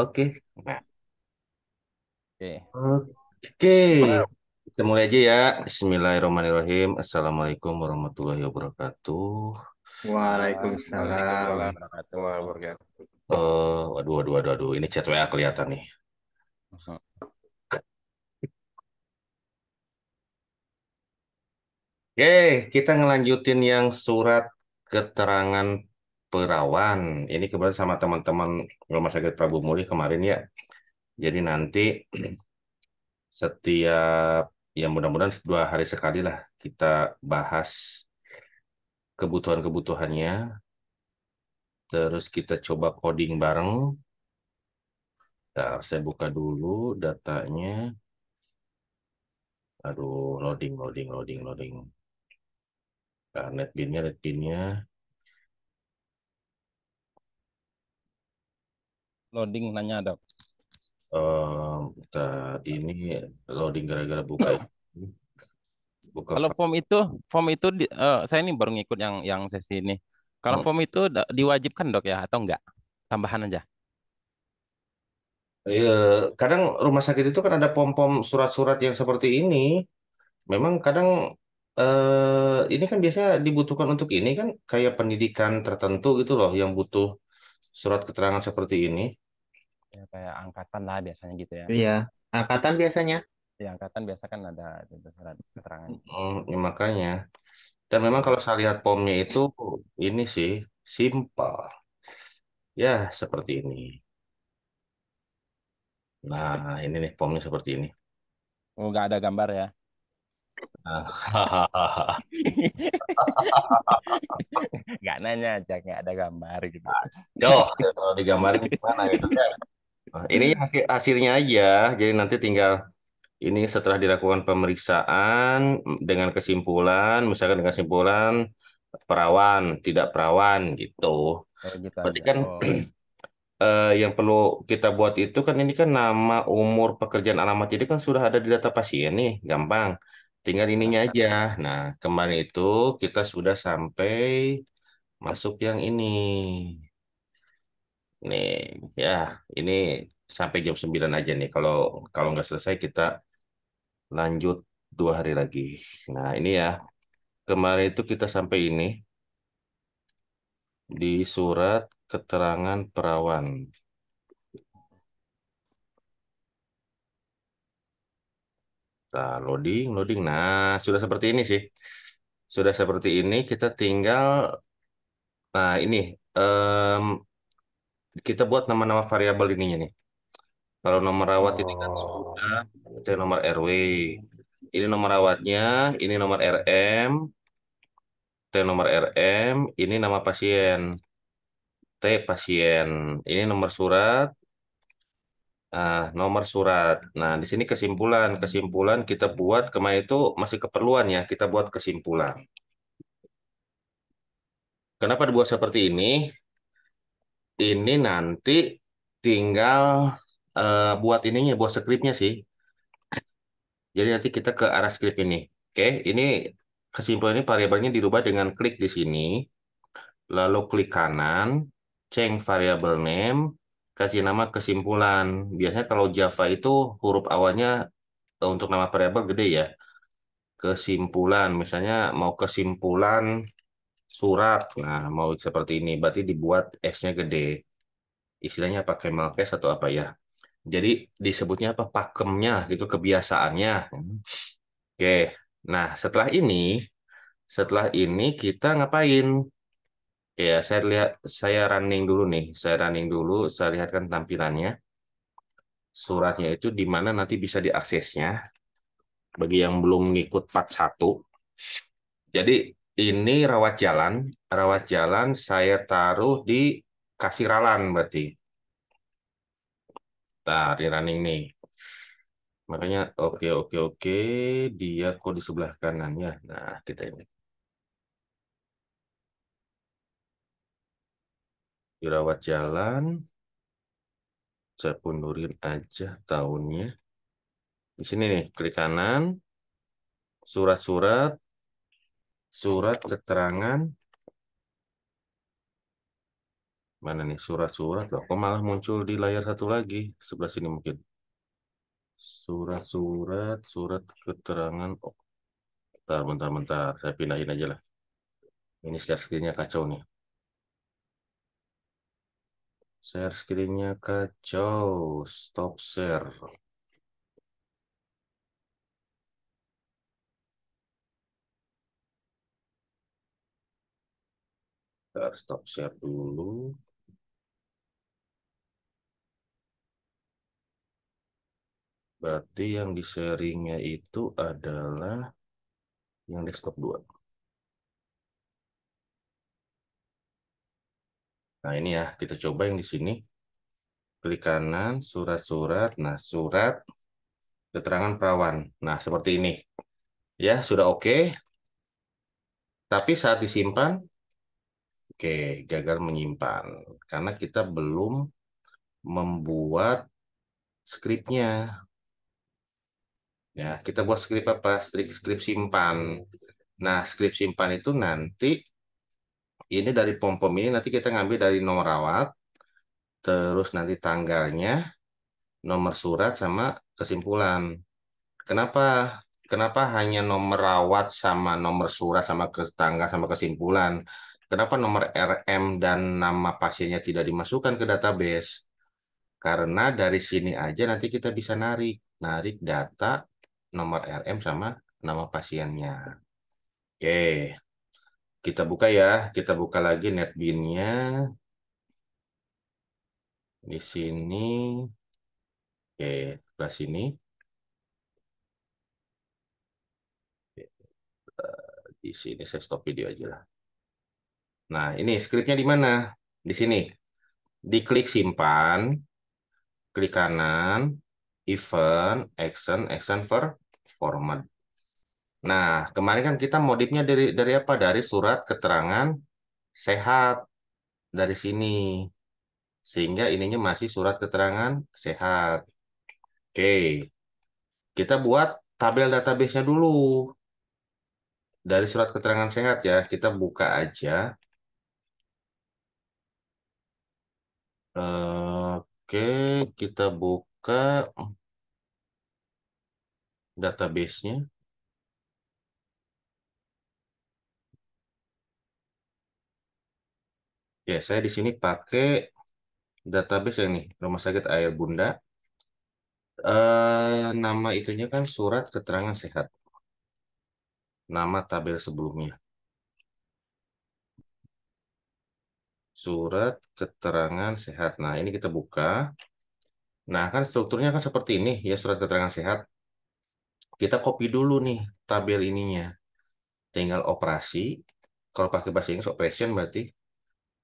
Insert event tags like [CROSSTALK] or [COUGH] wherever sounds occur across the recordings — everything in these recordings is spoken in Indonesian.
Oke. Oke. Oke. Kita mulai aja ya. Bismillahirrahmanirrahim. Assalamualaikum warahmatullahi wabarakatuh. Waalaikumsalam warahmatullahi wabarakatuh. Eh, waduh, waduh, waduh, waduh. Ini chat WA kelihatan nih. Oke, kita ngelanjutin yang surat keterangan Perawan. Ini kemarin sama teman-teman Rumah Sakit Prabu Muli kemarin ya. Jadi nanti setiap ya mudah-mudahan dua hari sekali lah kita bahas kebutuhan-kebutuhannya. Terus kita coba coding bareng. Nah, saya buka dulu datanya. Aduh, loading, loading, loading, loading. Nah, netbinnya, netbinnya. loading nanya dok um, kita ini loading gara-gara buka buka kalau form itu form itu di, uh, saya ini baru ngikut yang yang sesi ini kalau oh. form itu diwajibkan dok ya atau enggak tambahan aja ya kadang rumah sakit itu kan ada pom-pom surat-surat yang seperti ini memang kadang eh, ini kan biasanya dibutuhkan untuk ini kan kayak pendidikan tertentu gitu loh yang butuh surat keterangan seperti ini ya, kayak angkatan lah biasanya gitu ya iya angkatan biasanya ya angkatan biasa kan ada itu surat keterangan oh ya makanya dan memang kalau saya lihat pomnya itu ini sih simple ya seperti ini nah ini nih pomnya seperti ini oh nggak ada gambar ya [LAUGHS] nggak nanya aja nggak ada gambar gitu. Nah, yo, kalau digambarin gimana gitu kan? Ini iya. hasil hasilnya aja. Jadi nanti tinggal ini setelah dilakukan pemeriksaan dengan kesimpulan, misalkan dengan kesimpulan perawan, tidak perawan gitu. Oh, Berarti kan oh. [CLEARS THROAT] eh, yang perlu kita buat itu kan ini kan nama, umur, pekerjaan, alamat. Jadi kan sudah ada di data pasien nih, gampang. Tinggal ininya iya. aja. Nah, kemarin itu kita sudah sampai masuk yang ini. Nih, ya, ini sampai jam 9 aja nih. Kalau kalau nggak selesai kita lanjut dua hari lagi. Nah, ini ya. Kemarin itu kita sampai ini di surat keterangan perawan. Nah, loading, loading. Nah, sudah seperti ini sih. Sudah seperti ini, kita tinggal... Nah, ini. Um, kita buat nama-nama variabel ininya nih. Kalau nomor rawat oh. ini kan oh. sudah itu nomor RW. Ini nomor rawatnya, ini nomor RM, T nomor RM, ini nama pasien. T pasien. Ini nomor surat. Ah, nomor surat. Nah, di sini kesimpulan, kesimpulan kita buat kemarin itu masih keperluan ya, kita buat kesimpulan. Kenapa dibuat seperti ini? ini nanti tinggal uh, buat ininya, buat skripnya sih. Jadi nanti kita ke arah skrip ini. Oke, ini kesimpulannya variabelnya dirubah dengan klik di sini. Lalu klik kanan, change variable name, kasih nama kesimpulan. Biasanya kalau Java itu huruf awalnya untuk nama variabel gede ya. Kesimpulan, misalnya mau kesimpulan surat. Nah, mau seperti ini berarti dibuat S-nya gede. Istilahnya pakai camel atau apa ya? Jadi disebutnya apa pakemnya gitu kebiasaannya. Oke. Nah, setelah ini setelah ini kita ngapain? Ya, saya lihat saya running dulu nih. Saya running dulu, saya lihatkan tampilannya. Suratnya itu di mana nanti bisa diaksesnya. Bagi yang belum ngikut part 1. Jadi ini rawat jalan, rawat jalan saya taruh di kasiralan berarti. Nah, di running nih. Makanya oke okay, oke okay, oke okay. dia kok di sebelah kanannya. Nah, kita ini. Dirawat jalan. Saya pundurin aja tahunnya. Di sini nih, klik kanan. Surat-surat surat keterangan mana nih surat-surat loh kok malah muncul di layar satu lagi sebelah sini mungkin surat-surat surat keterangan oh bentar bentar bentar saya pindahin aja lah ini share screennya kacau nih share screennya kacau stop share Bentar, stop share dulu. Berarti yang di sharingnya itu adalah yang desktop 2. Nah ini ya, kita coba yang di sini. Klik kanan, surat-surat. Nah surat keterangan perawan. Nah seperti ini. Ya, sudah oke. Okay. Tapi saat disimpan, Oke, gagal menyimpan karena kita belum membuat skripnya. Ya, kita buat skrip apa? Skrip skrip simpan. Nah, skrip simpan itu nanti ini dari pom pom ini nanti kita ngambil dari nomor rawat, terus nanti tanggalnya, nomor surat sama kesimpulan. Kenapa? Kenapa hanya nomor rawat sama nomor surat sama tanggal sama kesimpulan? Kenapa nomor RM dan nama pasiennya tidak dimasukkan ke database? Karena dari sini aja nanti kita bisa narik, narik data nomor RM sama nama pasiennya. Oke, kita buka ya. Kita buka lagi netbinnya. nya Di sini. Oke, sebelah sini. Di sini saya stop video aja lah. Nah, ini scriptnya di mana? Di sini. Diklik simpan, klik kanan, event, action, action for format. Nah, kemarin kan kita modifnya dari dari apa? Dari surat keterangan sehat dari sini. Sehingga ininya masih surat keterangan sehat. Oke. Kita buat tabel database-nya dulu. Dari surat keterangan sehat ya, kita buka aja Oke, kita buka database-nya. Ya, saya di sini pakai database yang ini, Rumah Sakit Air Bunda. Eh, nama itunya kan surat keterangan sehat. Nama tabel sebelumnya. surat keterangan sehat. Nah, ini kita buka. Nah, kan strukturnya kan seperti ini ya surat keterangan sehat. Kita copy dulu nih tabel ininya. Tinggal operasi. Kalau pakai bahasa Inggris operation berarti.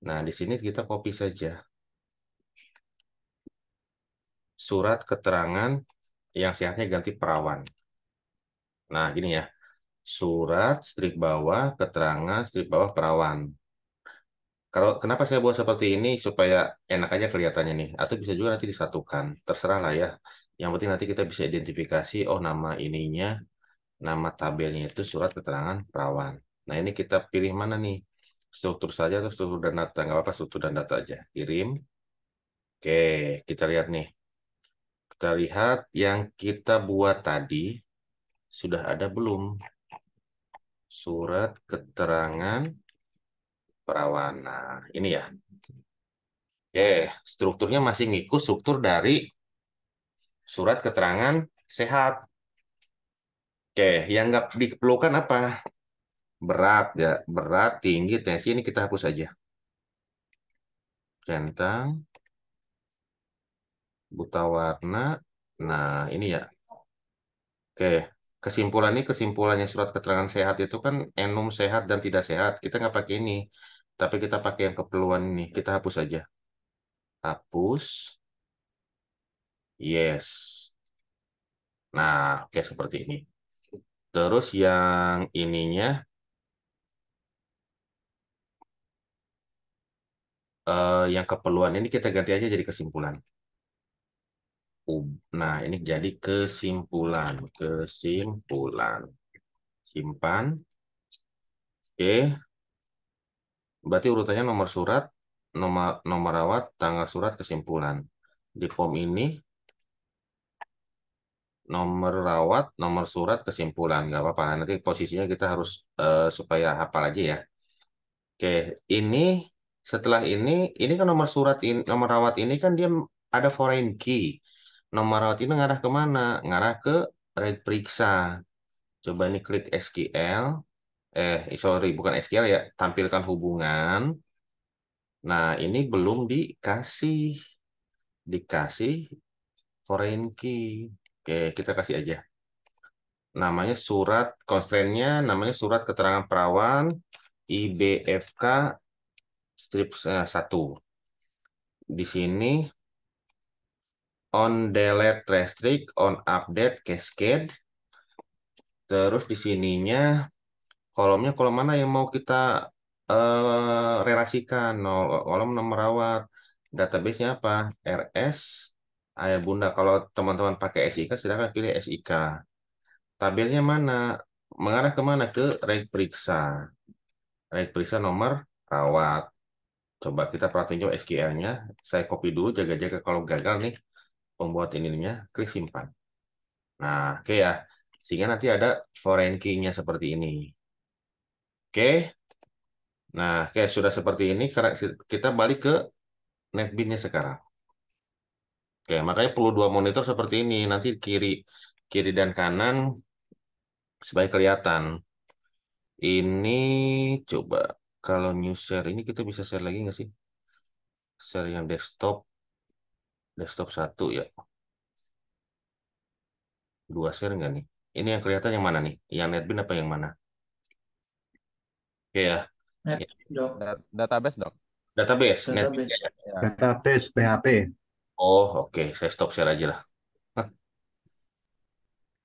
Nah, di sini kita copy saja. Surat keterangan yang sehatnya ganti perawan. Nah, gini ya. Surat strip bawah keterangan strip bawah perawan. Kalau kenapa saya buat seperti ini supaya enak aja kelihatannya nih, atau bisa juga nanti disatukan, terserah lah ya. Yang penting nanti kita bisa identifikasi, oh nama ininya, nama tabelnya itu surat keterangan perawan. Nah ini kita pilih mana nih, struktur saja atau struktur dan data, nggak apa-apa struktur dan data aja. Kirim, oke kita lihat nih. Kita lihat yang kita buat tadi, sudah ada belum? Surat keterangan perawan. Nah, Ini ya. Oke, iya. strukturnya masih ngikut struktur dari surat keterangan sehat. Oke, yang nggak diperlukan apa? Berat, ya. Berat, tinggi, tensi. Ini kita hapus aja. Centang. Buta warna. Nah, ini ya. Oke, kesimpulan ini kesimpulannya surat keterangan sehat itu kan enum sehat dan tidak sehat. Kita nggak pakai ini. Tapi kita pakai yang keperluan ini. Kita hapus aja. Hapus. Yes. Nah, oke seperti ini. Terus yang ininya. Uh, yang keperluan ini kita ganti aja jadi kesimpulan. Um, nah, ini jadi kesimpulan. Kesimpulan. Simpan. Oke. Okay. Berarti urutannya nomor surat, nomor nomor rawat, tanggal surat, kesimpulan. Di form ini nomor rawat, nomor surat, kesimpulan. Nggak apa-apa. Nanti posisinya kita harus uh, supaya apa aja ya. Oke, ini setelah ini, ini kan nomor surat, in, nomor rawat ini kan dia ada foreign key. Nomor rawat ini ngarah kemana? Ngarah ke periksa. Coba ini klik SQL eh sorry bukan SQL ya tampilkan hubungan nah ini belum dikasih dikasih foreign key oke kita kasih aja namanya surat constraint-nya namanya surat keterangan perawan IBFK strip eh, 1 di sini on delete restrict on update cascade terus di sininya kolomnya kolom mana yang mau kita uh, relasikan oh, kolom nomor rawat database-nya apa RS ayah bunda kalau teman-teman pakai SIK silahkan pilih SIK tabelnya mana mengarah kemana ke rek periksa rek periksa nomor rawat coba kita perhatiin juga SQL-nya saya copy dulu jaga-jaga kalau gagal nih pembuat ininya klik simpan nah oke okay ya sehingga nanti ada foreign key-nya seperti ini. Oke. Nah, oke sudah seperti ini kita balik ke netbeans sekarang. Oke, makanya perlu dua monitor seperti ini. Nanti kiri kiri dan kanan supaya kelihatan. Ini coba kalau new share ini kita bisa share lagi nggak sih? Share yang desktop. Desktop satu ya. Dua share nggak nih? Ini yang kelihatan yang mana nih? Yang netbin apa yang mana? Iya. Net, ya. Database dok. Database. Database. Net, PHP. Ya. Iya. Oh oke, saya stop share aja lah. [LAUGHS] Oke,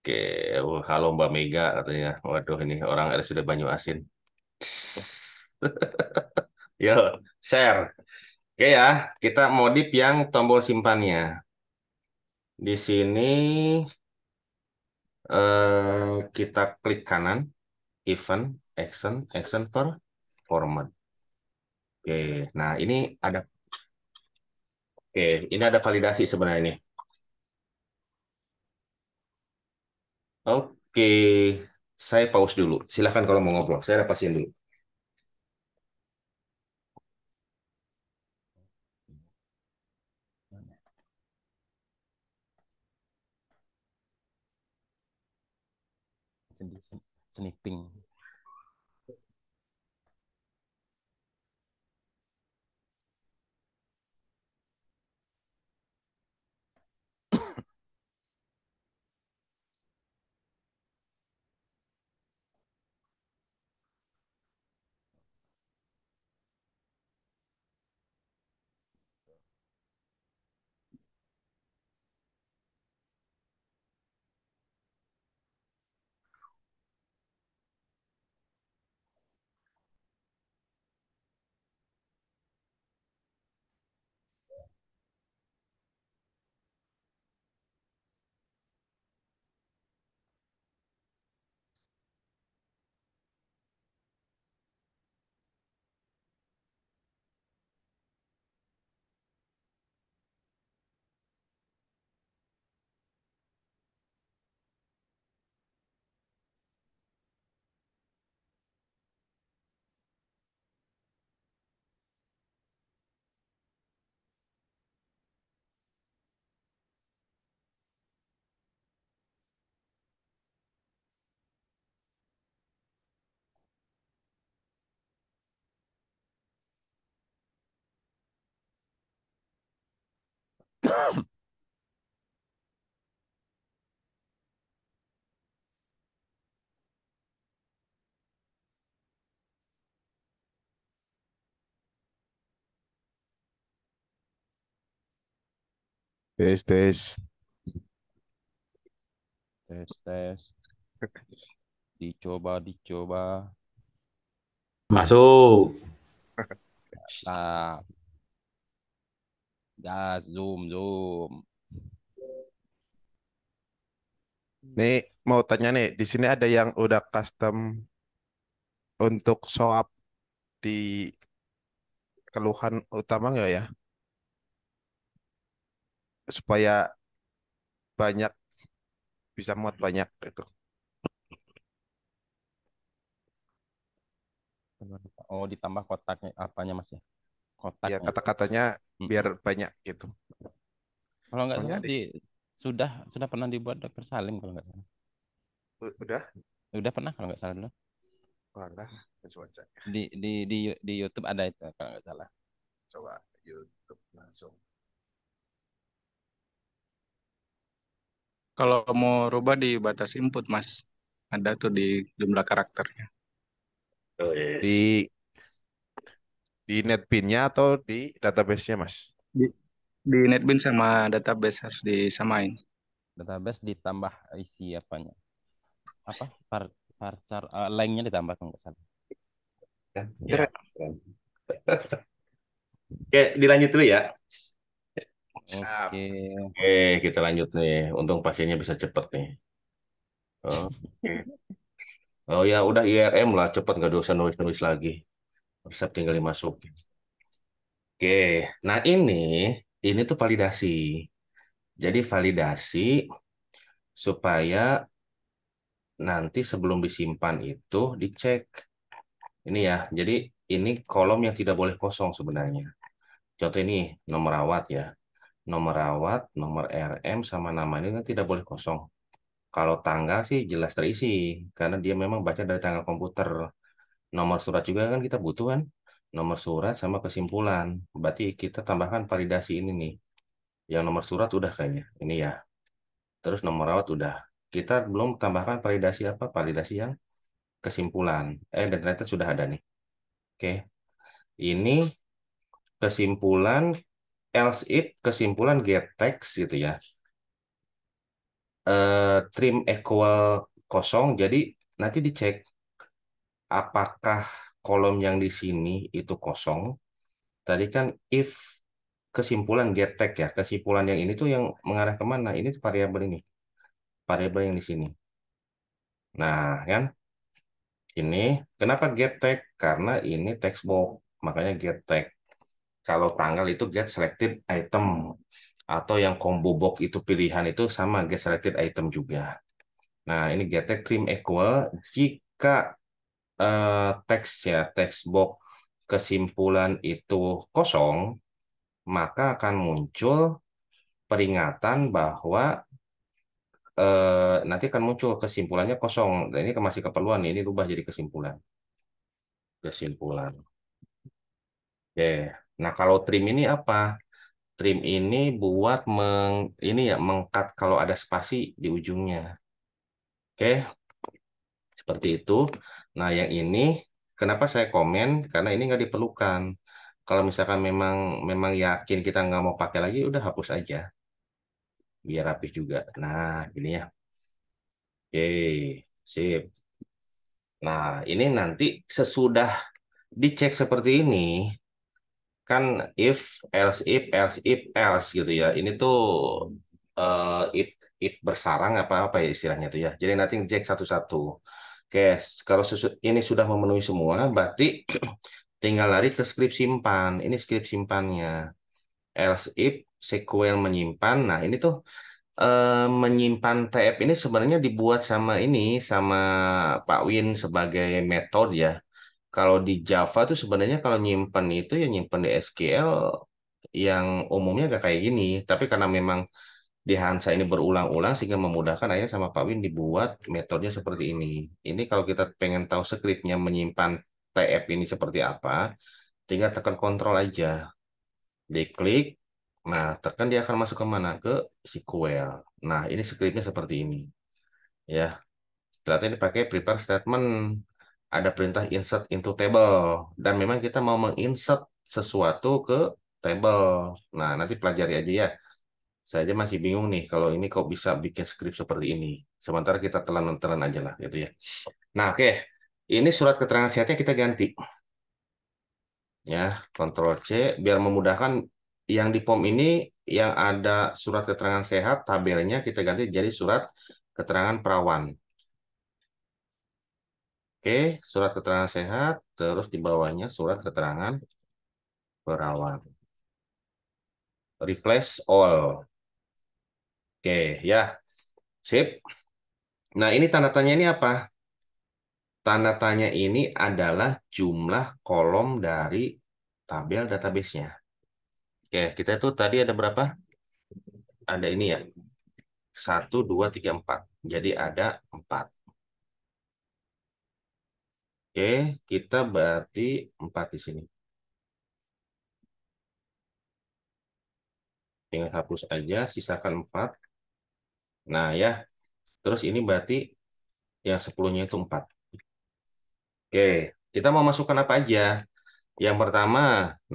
okay. Oh, halo Mbak Mega katanya. Waduh ini orang ada sudah banyu asin. [LAUGHS] Yo, share. Oke ya, kita modif yang tombol simpannya. Di sini eh, kita klik kanan, event, action, action per format. Oke, nah ini ada Oke, ini ada validasi sebenarnya ini. Oke, saya pause dulu. Silahkan kalau mau ngobrol, saya lepasin dulu. seni Tes, tes. Tes, tes. Dicoba, dicoba. Masuk. Nah, Gas, zoom, zoom. Nih, mau tanya nih, di sini ada yang udah custom untuk soap di keluhan utama nggak ya? Supaya banyak, bisa muat banyak itu. Oh, ditambah kotaknya apanya mas ya? kotak ya kata-katanya hmm. biar banyak gitu kalau nggak salah di, sudah sudah pernah dibuat dokter Salim kalau nggak salah udah udah pernah kalau nggak salah dulu Walah, coba Di, di, di, di YouTube ada itu kalau nggak salah. Coba YouTube langsung. Kalau mau rubah di batas input, Mas. Ada tuh di jumlah karakternya. Oh, yes. Di di NetBean-nya atau di database-nya, Mas? Di, di netbeans sama database harus disamain. Database ditambah isi apanya? Apa? Par, parcar uh, eh, lainnya ditambah kalau nggak salah. Ya. ya. [LAUGHS] Oke, dilanjut dulu ya. Oke. Oke, kita lanjut nih. Untung pasiennya bisa cepet nih. Oke. [LAUGHS] Oh ya udah IRM lah cepet nggak dosa nulis nulis lagi resep tinggal dimasukin. Oke, nah ini ini tuh validasi. Jadi validasi supaya nanti sebelum disimpan itu dicek. Ini ya, jadi ini kolom yang tidak boleh kosong sebenarnya. Contoh ini nomor rawat ya. Nomor rawat, nomor RM sama nama ini kan tidak boleh kosong. Kalau tanggal sih jelas terisi karena dia memang baca dari tanggal komputer nomor surat juga kan kita butuh kan nomor surat sama kesimpulan berarti kita tambahkan validasi ini nih yang nomor surat udah kayaknya ini ya terus nomor rawat udah kita belum tambahkan validasi apa validasi yang kesimpulan eh dan ternyata sudah ada nih oke ini kesimpulan else if kesimpulan get text gitu ya uh, trim equal kosong jadi nanti dicek apakah kolom yang di sini itu kosong. Tadi kan if kesimpulan get tag ya, kesimpulan yang ini tuh yang mengarah kemana? Ini tuh variabel ini, variabel yang di sini. Nah kan, ini kenapa get tag? Karena ini text box, makanya tag. Kalau tanggal itu get selected item atau yang combo box itu pilihan itu sama get selected item juga. Nah, ini get tag trim equal jika uh, teks ya, teks kesimpulan itu kosong, maka akan muncul peringatan bahwa uh, nanti akan muncul kesimpulannya kosong. Dan ini masih keperluan, ini rubah jadi kesimpulan. Kesimpulan. Oke. Nah, kalau trim ini apa? Trim ini buat meng, ini ya mengkat kalau ada spasi di ujungnya. Oke, seperti itu. Nah, yang ini kenapa saya komen? Karena ini nggak diperlukan. Kalau misalkan memang memang yakin kita nggak mau pakai lagi, udah hapus aja. Biar rapi juga. Nah, ini ya. Oke, sip. Nah, ini nanti sesudah dicek seperti ini, kan if, else, if, else, if, else gitu ya. Ini tuh uh, if, if bersarang apa-apa ya istilahnya tuh ya. Jadi nanti cek satu-satu. Oke, kalau susu, ini sudah memenuhi semua, berarti tinggal lari ke skrip simpan. Ini skrip simpannya. Else if SQL menyimpan. Nah, ini tuh eh, menyimpan TF ini sebenarnya dibuat sama ini, sama Pak Win sebagai metode ya. Kalau di Java tuh sebenarnya kalau nyimpan itu ya nyimpan di SQL yang umumnya gak kayak gini. Tapi karena memang di Hansa ini berulang-ulang sehingga memudahkan ayah sama Pak Win dibuat metodenya seperti ini. Ini kalau kita pengen tahu skripnya menyimpan TF ini seperti apa, tinggal tekan kontrol aja. Diklik, nah tekan dia akan masuk ke mana? Ke SQL. Nah ini skripnya seperti ini. Ya, ternyata ini pakai prepare statement. Ada perintah insert into table. Dan memang kita mau menginsert sesuatu ke table. Nah nanti pelajari aja ya saya aja masih bingung nih kalau ini kok bisa bikin skrip seperti ini. Sementara kita telan-telan aja lah gitu ya. Nah oke, okay. ini surat keterangan sehatnya kita ganti. Ya, kontrol C biar memudahkan yang di POM ini yang ada surat keterangan sehat tabelnya kita ganti jadi surat keterangan perawan. Oke, surat keterangan sehat, terus di bawahnya surat keterangan perawan. Refresh all. Oke, ya. Sip. Nah, ini tanda tanya ini apa? Tanda tanya ini adalah jumlah kolom dari tabel database-nya. Oke, kita itu tadi ada berapa? Ada ini ya. 1, 2, 3, 4. Jadi ada 4. Oke, kita berarti empat di sini. Tinggal hapus aja, sisakan 4. Nah, ya. Terus ini berarti yang sepuluhnya itu empat Oke, kita mau masukkan apa aja? Yang pertama,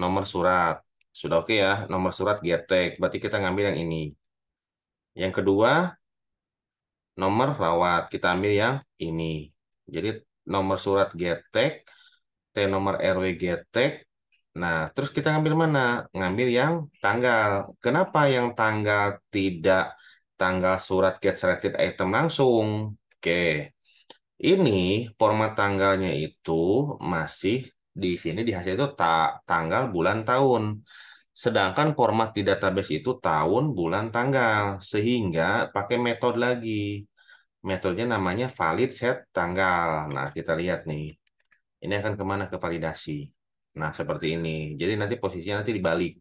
nomor surat. Sudah oke ya, nomor surat getek. Berarti kita ngambil yang ini. Yang kedua, nomor rawat. Kita ambil yang ini. Jadi nomor surat getek, T nomor RW getek. Nah, terus kita ngambil mana? Ngambil yang tanggal. Kenapa yang tanggal tidak tanggal surat get selected item langsung. Oke. Ini format tanggalnya itu masih di sini di hasil itu ta tanggal bulan tahun. Sedangkan format di database itu tahun, bulan, tanggal. Sehingga pakai metode lagi. Metodenya namanya valid set tanggal. Nah, kita lihat nih. Ini akan kemana ke validasi. Nah, seperti ini. Jadi nanti posisinya nanti dibalik.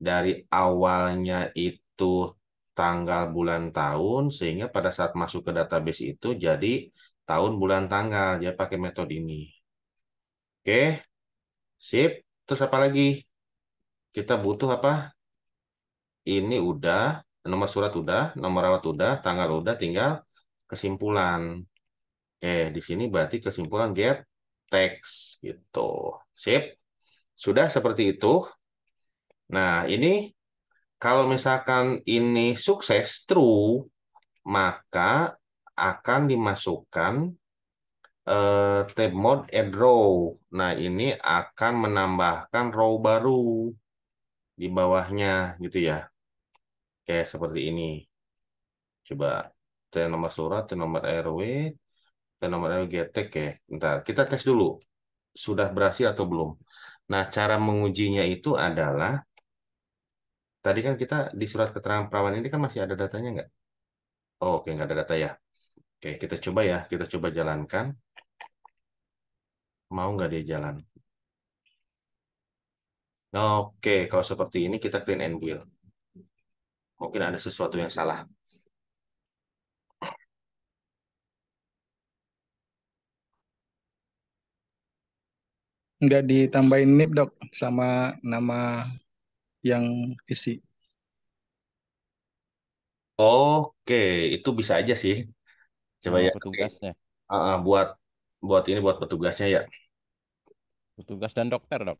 Dari awalnya itu tanggal bulan tahun sehingga pada saat masuk ke database itu jadi tahun bulan tanggal jadi pakai metode ini oke sip terus apa lagi kita butuh apa ini udah nomor surat udah nomor rawat udah tanggal udah tinggal kesimpulan oke di sini berarti kesimpulan get text gitu sip sudah seperti itu nah ini kalau misalkan ini sukses true, maka akan dimasukkan eh, tab mode add row. Nah, ini akan menambahkan row baru di bawahnya gitu ya. Kayak seperti ini. Coba T nomor surat, T nomor RW, T nomor RW getek ya. Bentar, kita tes dulu. Sudah berhasil atau belum? Nah, cara mengujinya itu adalah Tadi kan kita di surat keterangan perawan ini kan masih ada datanya nggak? Oh, oke, nggak ada data ya. Oke, kita coba ya. Kita coba jalankan. Mau nggak dia jalan? Oke, kalau seperti ini kita clean and build. Mungkin ada sesuatu yang salah. Nggak ditambahin nip, dok, sama nama yang isi. Oke, itu bisa aja sih. Coba ya petugasnya. Ah, ah, buat buat ini buat petugasnya ya. Petugas dan dokter, Dok.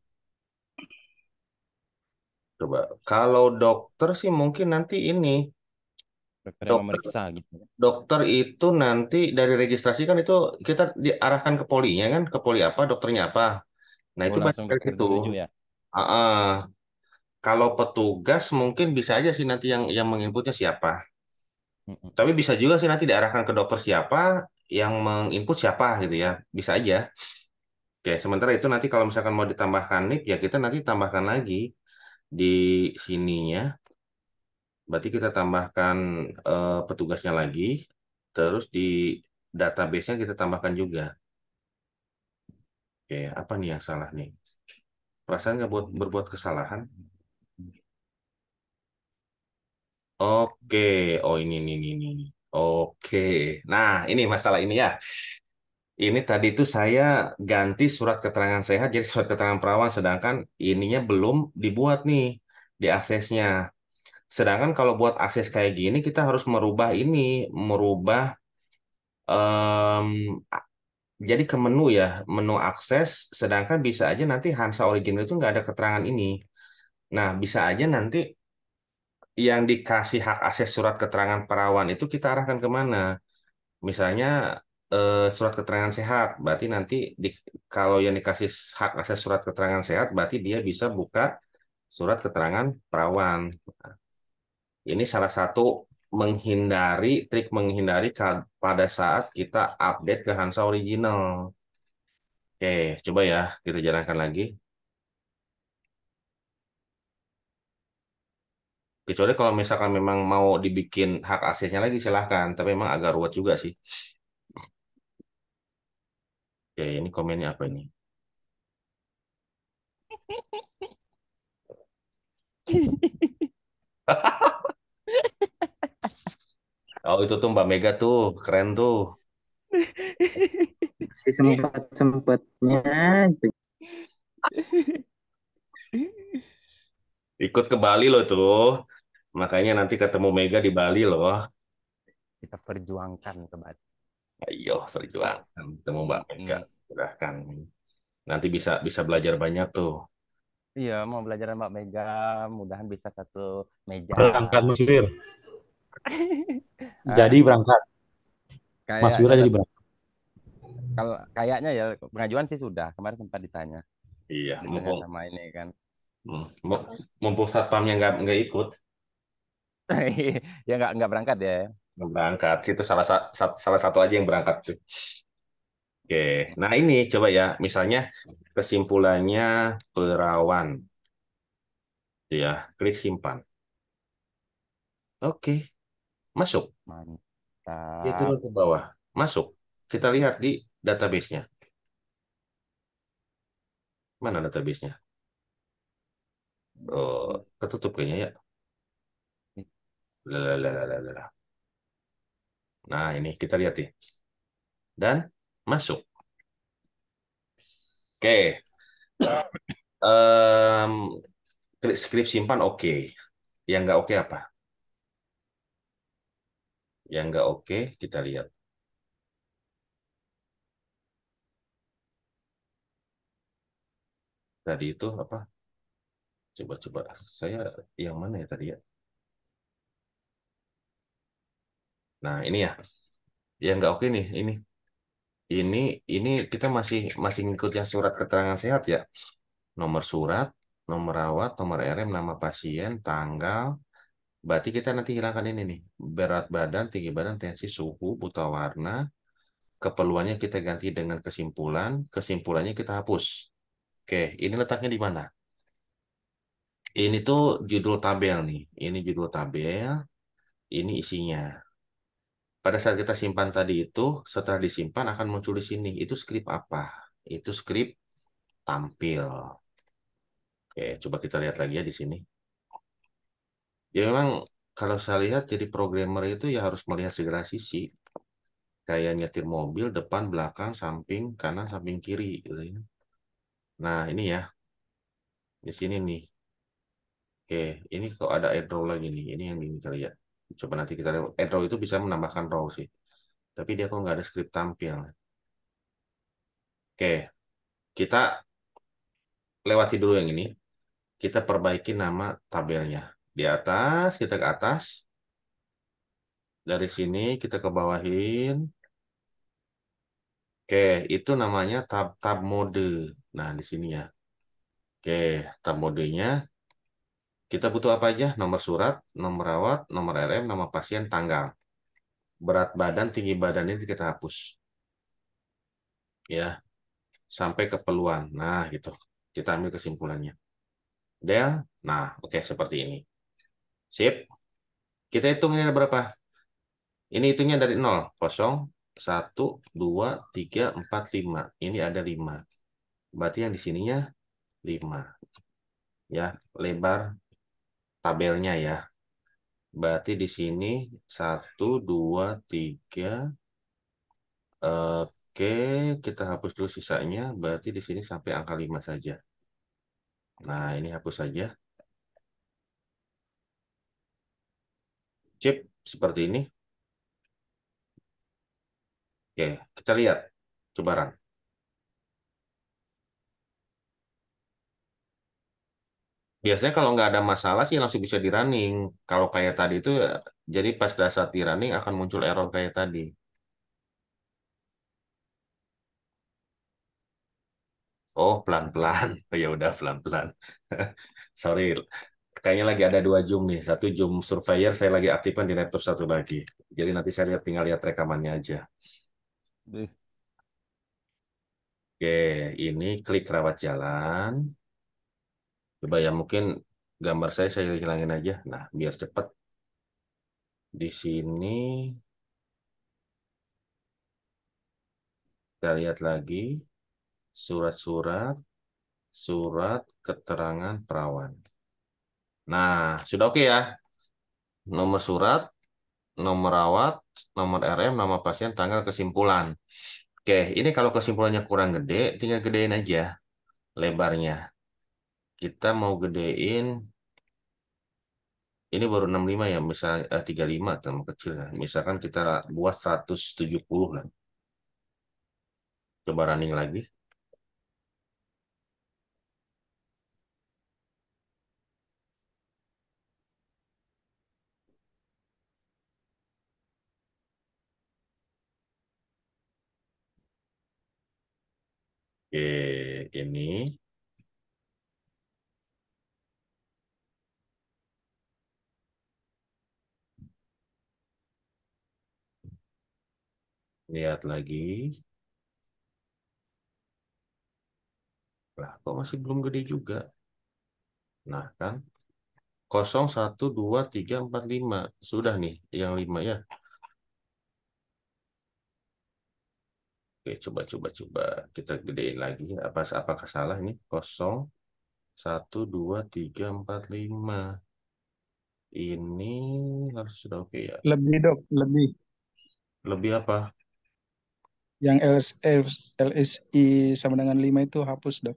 Coba kalau dokter sih mungkin nanti ini dokter dokter, memeriksa gitu. Ya. Dokter itu nanti dari registrasi kan itu kita diarahkan ke polinya kan, ke poli apa, dokternya apa. Nah, oh, itu baca dari situ. Ya? Uh, ah. ah. Kalau petugas mungkin bisa aja sih nanti yang yang menginputnya siapa. Tapi bisa juga sih nanti diarahkan ke dokter siapa, yang menginput siapa gitu ya. Bisa aja. Oke, sementara itu nanti kalau misalkan mau ditambahkan NIP ya kita nanti tambahkan lagi di sininya. Berarti kita tambahkan uh, petugasnya lagi, terus di database-nya kita tambahkan juga. Oke, apa nih yang salah nih? Perasaan nggak buat berbuat kesalahan? Oke, oh ini ini ini. ini. Oke. Nah, ini masalah ini ya. Ini tadi itu saya ganti surat keterangan sehat jadi surat keterangan perawan sedangkan ininya belum dibuat nih di aksesnya. Sedangkan kalau buat akses kayak gini kita harus merubah ini, merubah um, jadi ke menu ya, menu akses sedangkan bisa aja nanti Hansa original itu nggak ada keterangan ini. Nah, bisa aja nanti yang dikasih hak akses surat keterangan perawan itu kita arahkan kemana? Misalnya eh, surat keterangan sehat, berarti nanti di, kalau yang dikasih hak akses surat keterangan sehat, berarti dia bisa buka surat keterangan perawan. Ini salah satu menghindari trik menghindari pada saat kita update ke Hansa original. Oke, coba ya kita jalankan lagi. kecuali kalau misalkan memang mau dibikin hak aksesnya lagi silahkan tapi memang agak ruwet juga sih oke ini komennya apa ini [LAUGHS] oh itu tuh Mbak Mega tuh keren tuh si sempat sempatnya ikut ke Bali loh tuh Makanya nanti ketemu Mega di Bali loh. Kita perjuangkan ke Bali. Ayo perjuangkan ketemu Mbak Mega, hmm. silahkan Nanti bisa bisa belajar banyak tuh. Iya, mau belajar Mbak Mega, mudahan bisa satu meja. Berangkat Mas Wir. [LAUGHS] jadi berangkat. Kayak, Mas Wira jadi berangkat. Kalau kayaknya ya pengajuan sih sudah, kemarin sempat ditanya. Iya, mumpung sama ini kan. Hmm, mumpung satpamnya nggak nggak ikut. [LAUGHS] ya nggak nggak berangkat ya. berangkat. Itu salah salah satu aja yang berangkat tuh. Oke. Nah, ini coba ya, misalnya kesimpulannya perawan. Gitu ya, klik simpan. Oke. Masuk. Mantap. itu ke bawah. Masuk. Kita lihat di databasenya Mana databasenya nya Oh, ketutup kayaknya ya. Lalalala. Nah, ini kita lihat nih. Dan masuk. Oke. Okay. um, skrip simpan oke. Okay. Yang nggak oke okay apa? Yang nggak oke okay, kita lihat. Tadi itu apa? Coba-coba saya yang mana ya tadi ya? Nah, ini ya. Ya nggak oke nih ini. Ini ini kita masih masih ngikut yang surat keterangan sehat ya. Nomor surat, nomor rawat, nomor RM, nama pasien, tanggal. Berarti kita nanti hilangkan ini nih. Berat badan, tinggi badan, tensi, suhu, buta warna. Keperluannya kita ganti dengan kesimpulan, kesimpulannya kita hapus. Oke, ini letaknya di mana? Ini tuh judul tabel nih. Ini judul tabel, ini isinya pada saat kita simpan tadi itu, setelah disimpan akan muncul di sini. Itu script apa? Itu script tampil. Oke, coba kita lihat lagi ya di sini. Ya memang kalau saya lihat jadi programmer itu ya harus melihat segera sisi. Kayak nyetir mobil, depan, belakang, samping, kanan, samping, kiri. Gitu ya. Nah, ini ya. Di sini nih. Oke, ini kalau ada airdrop lagi nih. Ini yang ini kita lihat coba nanti kita lihat eh, row itu bisa menambahkan row sih tapi dia kok nggak ada script tampil oke kita lewati dulu yang ini kita perbaiki nama tabelnya di atas kita ke atas dari sini kita ke bawahin oke itu namanya tab tab mode nah di sini ya oke tab modenya kita butuh apa aja? Nomor surat, nomor rawat, nomor RM, nama pasien, tanggal. Berat badan, tinggi badan ini kita hapus. Ya. Sampai keperluan. Nah, gitu. Kita ambil kesimpulannya. Del, nah, oke okay, seperti ini. Sip. Kita hitung ini ada berapa? Ini hitungnya dari 0, 0, 1, 2, 3, 4, 5. Ini ada 5. Berarti yang di sininya 5. Ya, lebar tabelnya ya. Berarti di sini 1, 2, 3. Oke, kita hapus dulu sisanya. Berarti di sini sampai angka 5 saja. Nah, ini hapus saja. Chip seperti ini. Oke, kita lihat. Coba biasanya kalau nggak ada masalah sih langsung bisa di running. Kalau kayak tadi itu, jadi pas dasar di running akan muncul error kayak tadi. Oh, pelan-pelan. [LAUGHS] Oh, ya udah pelan-pelan. [LAUGHS] Sorry. Kayaknya lagi ada dua Zoom nih. Satu Zoom Surveyor, saya lagi aktifkan di laptop satu lagi. Jadi nanti saya lihat, tinggal lihat rekamannya aja. Oke, ini klik rawat jalan coba ya mungkin gambar saya saya hilangin aja nah biar cepat di sini kita lihat lagi surat-surat surat keterangan perawan nah sudah oke okay ya nomor surat nomor rawat nomor RM nama pasien tanggal kesimpulan oke ini kalau kesimpulannya kurang gede tinggal gedein aja lebarnya kita mau gedein ini baru 65 ya, misalnya eh, 35 terlalu kecil ya. Misalkan kita buat 170 lah. Coba running lagi. Oke, ini Lihat lagi. Lah, kok masih belum gede juga? Nah, kan. 0, 1, 2, 3, 4, 5. Sudah nih, yang 5 ya. Oke, coba, coba, coba. Kita gedein lagi. Apa, apakah salah ini? 0, 1, 2, 3, 4, 5. Ini harus sudah oke ya? Lebih dok, lebih. Lebih apa? yang LSI sama dengan 5 itu hapus dok.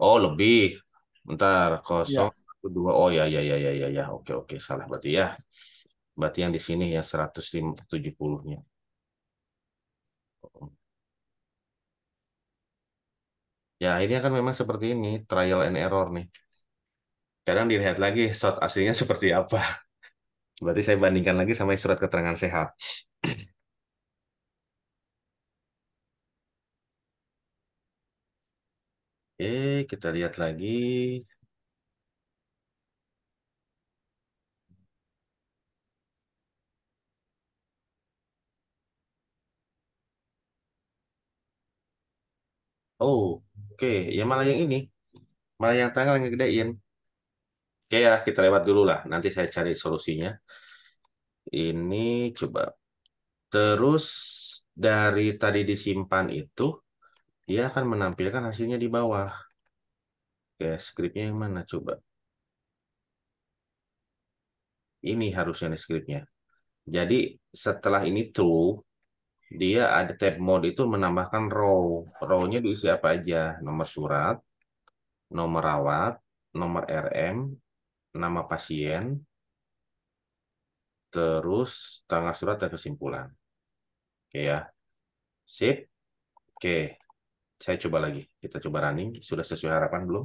Oh lebih. Bentar kosong ya. dua. Oh ya ya ya ya ya ya. Oke oke salah berarti ya. Berarti yang di sini ya 170-nya. Ya ini akan memang seperti ini trial and error nih. Kadang dilihat lagi shot aslinya [LAUGHS] seperti apa. Berarti saya bandingkan lagi sama surat keterangan sehat. Oke, kita lihat lagi. Oh, oke. Ya malah yang ini. Malah yang tanggal yang gedein. Oke ya, kita lewat dulu lah. Nanti saya cari solusinya. Ini coba. Terus dari tadi disimpan itu, dia akan menampilkan hasilnya di bawah. Oke, skripnya yang mana coba? Ini harusnya nih skripnya. Jadi setelah ini true, dia ada tab mode itu menambahkan row. Row-nya diisi apa aja? Nomor surat, nomor rawat, nomor RM, nama pasien, terus tanggal surat dan kesimpulan. Oke ya. Sip. Oke. Saya coba lagi. Kita coba running. Sudah sesuai harapan belum?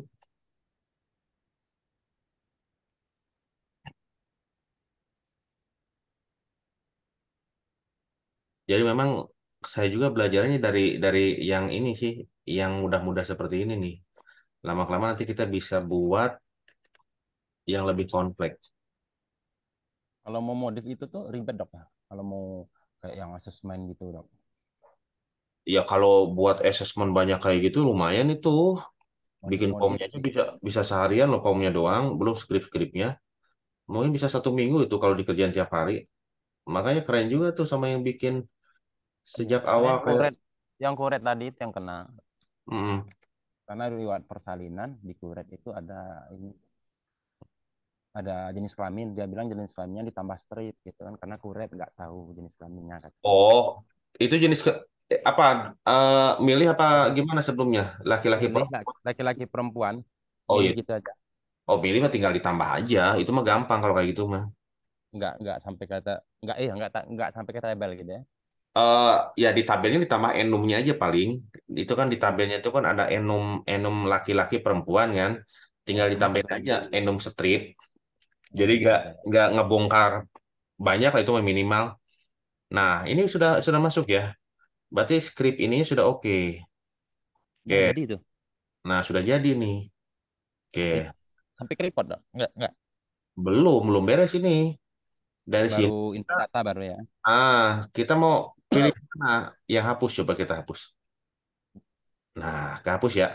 Jadi memang saya juga belajarnya dari dari yang ini sih, yang mudah-mudah seperti ini nih. Lama-kelamaan nanti kita bisa buat yang lebih kompleks. Kalau mau modif itu tuh ribet dok ya. Kalau mau kayak yang assessment gitu dok ya kalau buat assessment banyak kayak gitu lumayan itu bikin pomnya bisa bisa seharian loh pomnya doang belum skrip-skripnya mungkin bisa satu minggu itu kalau dikerjain tiap hari makanya keren juga tuh sama yang bikin sejak awal yang kuret, yang kuret tadi itu yang kena mm -hmm. karena riwayat persalinan di kuret itu ada ini ada jenis kelamin dia bilang jenis kelaminnya ditambah strip gitu kan karena kuret nggak tahu jenis kelaminnya oh itu jenis ke Eh, apa uh, eh, milih apa gimana sebelumnya laki-laki perempuan laki-laki perempuan oh iya gitu aja oh milih mah tinggal ditambah aja itu mah gampang kalau kayak gitu mah nggak nggak sampai kata nggak eh nggak nggak sampai kata tabel gitu ya Uh, ya di tabelnya ditambah enumnya aja paling itu kan di tabelnya itu kan ada enum enum laki-laki perempuan kan tinggal ditambahin aja enum strip jadi nggak nggak ngebongkar banyak lah itu minimal nah ini sudah sudah masuk ya Berarti script ini sudah oke. Okay. Oke. Okay. Jadi itu. Nah, sudah jadi nih. Oke. Okay. Sampai ke dong? Enggak, enggak. Belum, belum beres ini. Dari baru sini. Baru baru ya. Ah, kita mau pilih mana yang hapus coba kita hapus. Nah, kehapus ya.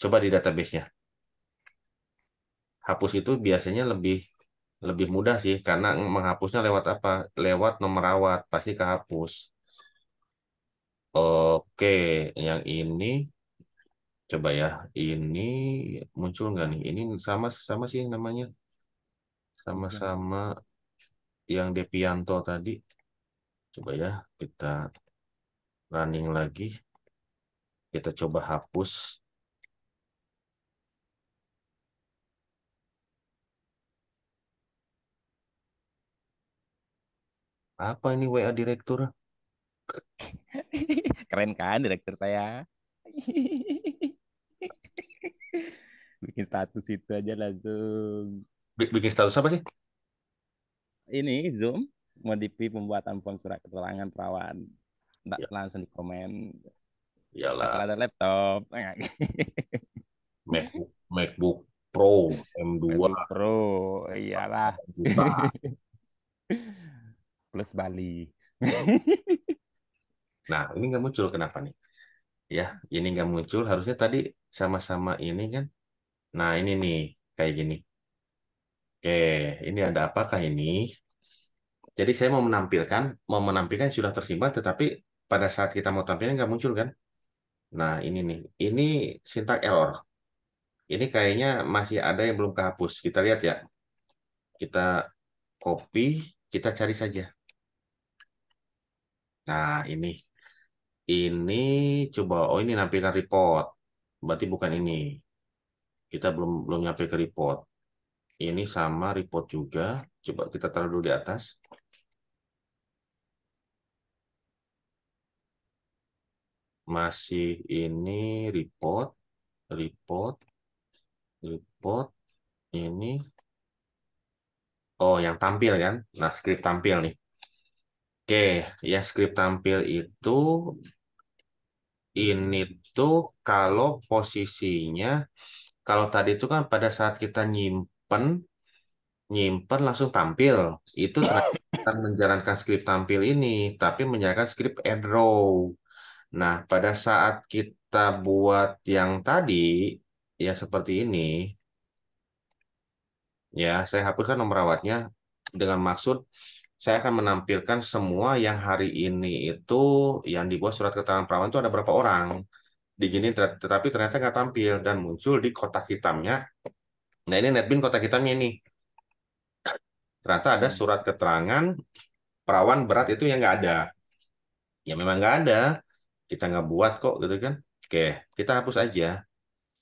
Coba di database-nya. Hapus itu biasanya lebih lebih mudah sih karena menghapusnya lewat apa? Lewat nomor awat, pasti kehapus. Oke, yang ini coba ya. Ini muncul nggak nih? Ini sama sama sih namanya. Sama-sama yang Depianto tadi. Coba ya, kita running lagi. Kita coba hapus. Apa ini WA direktur? [LAUGHS] Keren kan direktur saya? [LAUGHS] Bikin status itu aja Zoom. Bikin status apa sih? Ini Zoom modifi pembuatan form surat keterangan perawan. Nggak ya. langsung di komen. Iyalah. Masalah ada laptop. [LAUGHS] MacBook, MacBook Pro M2. MacBook Pro, iyalah. Plus Bali. Nah, ini nggak muncul kenapa nih? Ya, ini nggak muncul. Harusnya tadi sama-sama ini kan. Nah, ini nih kayak gini. Oke, ini ada apakah ini? Jadi saya mau menampilkan, mau menampilkan sudah tersimpan, tetapi pada saat kita mau tampilkan nggak muncul kan? Nah, ini nih. Ini sintak error. Ini kayaknya masih ada yang belum kehapus. Kita lihat ya. Kita copy, kita cari saja. Nah, ini ini coba, oh ini nampilkan report. Berarti bukan ini. Kita belum belum nyampe ke report. Ini sama report juga. Coba kita taruh dulu di atas. Masih ini report, report, report, ini Oh, yang tampil kan? Nah, script tampil nih. Oke, ya script tampil itu ini tuh kalau posisinya kalau tadi itu kan pada saat kita nyimpen nyimpen langsung tampil itu akan [COUGHS] menjalankan skrip tampil ini tapi menjalankan skrip and row nah pada saat kita buat yang tadi ya seperti ini ya saya hapuskan nomor rawatnya dengan maksud saya akan menampilkan semua yang hari ini itu yang dibuat surat keterangan perawan itu ada berapa orang di gini tetapi ternyata nggak tampil dan muncul di kotak hitamnya nah ini netbin kotak hitamnya ini ternyata ada hmm. surat keterangan perawan berat itu yang nggak ada ya memang nggak ada kita nggak buat kok gitu kan oke kita hapus aja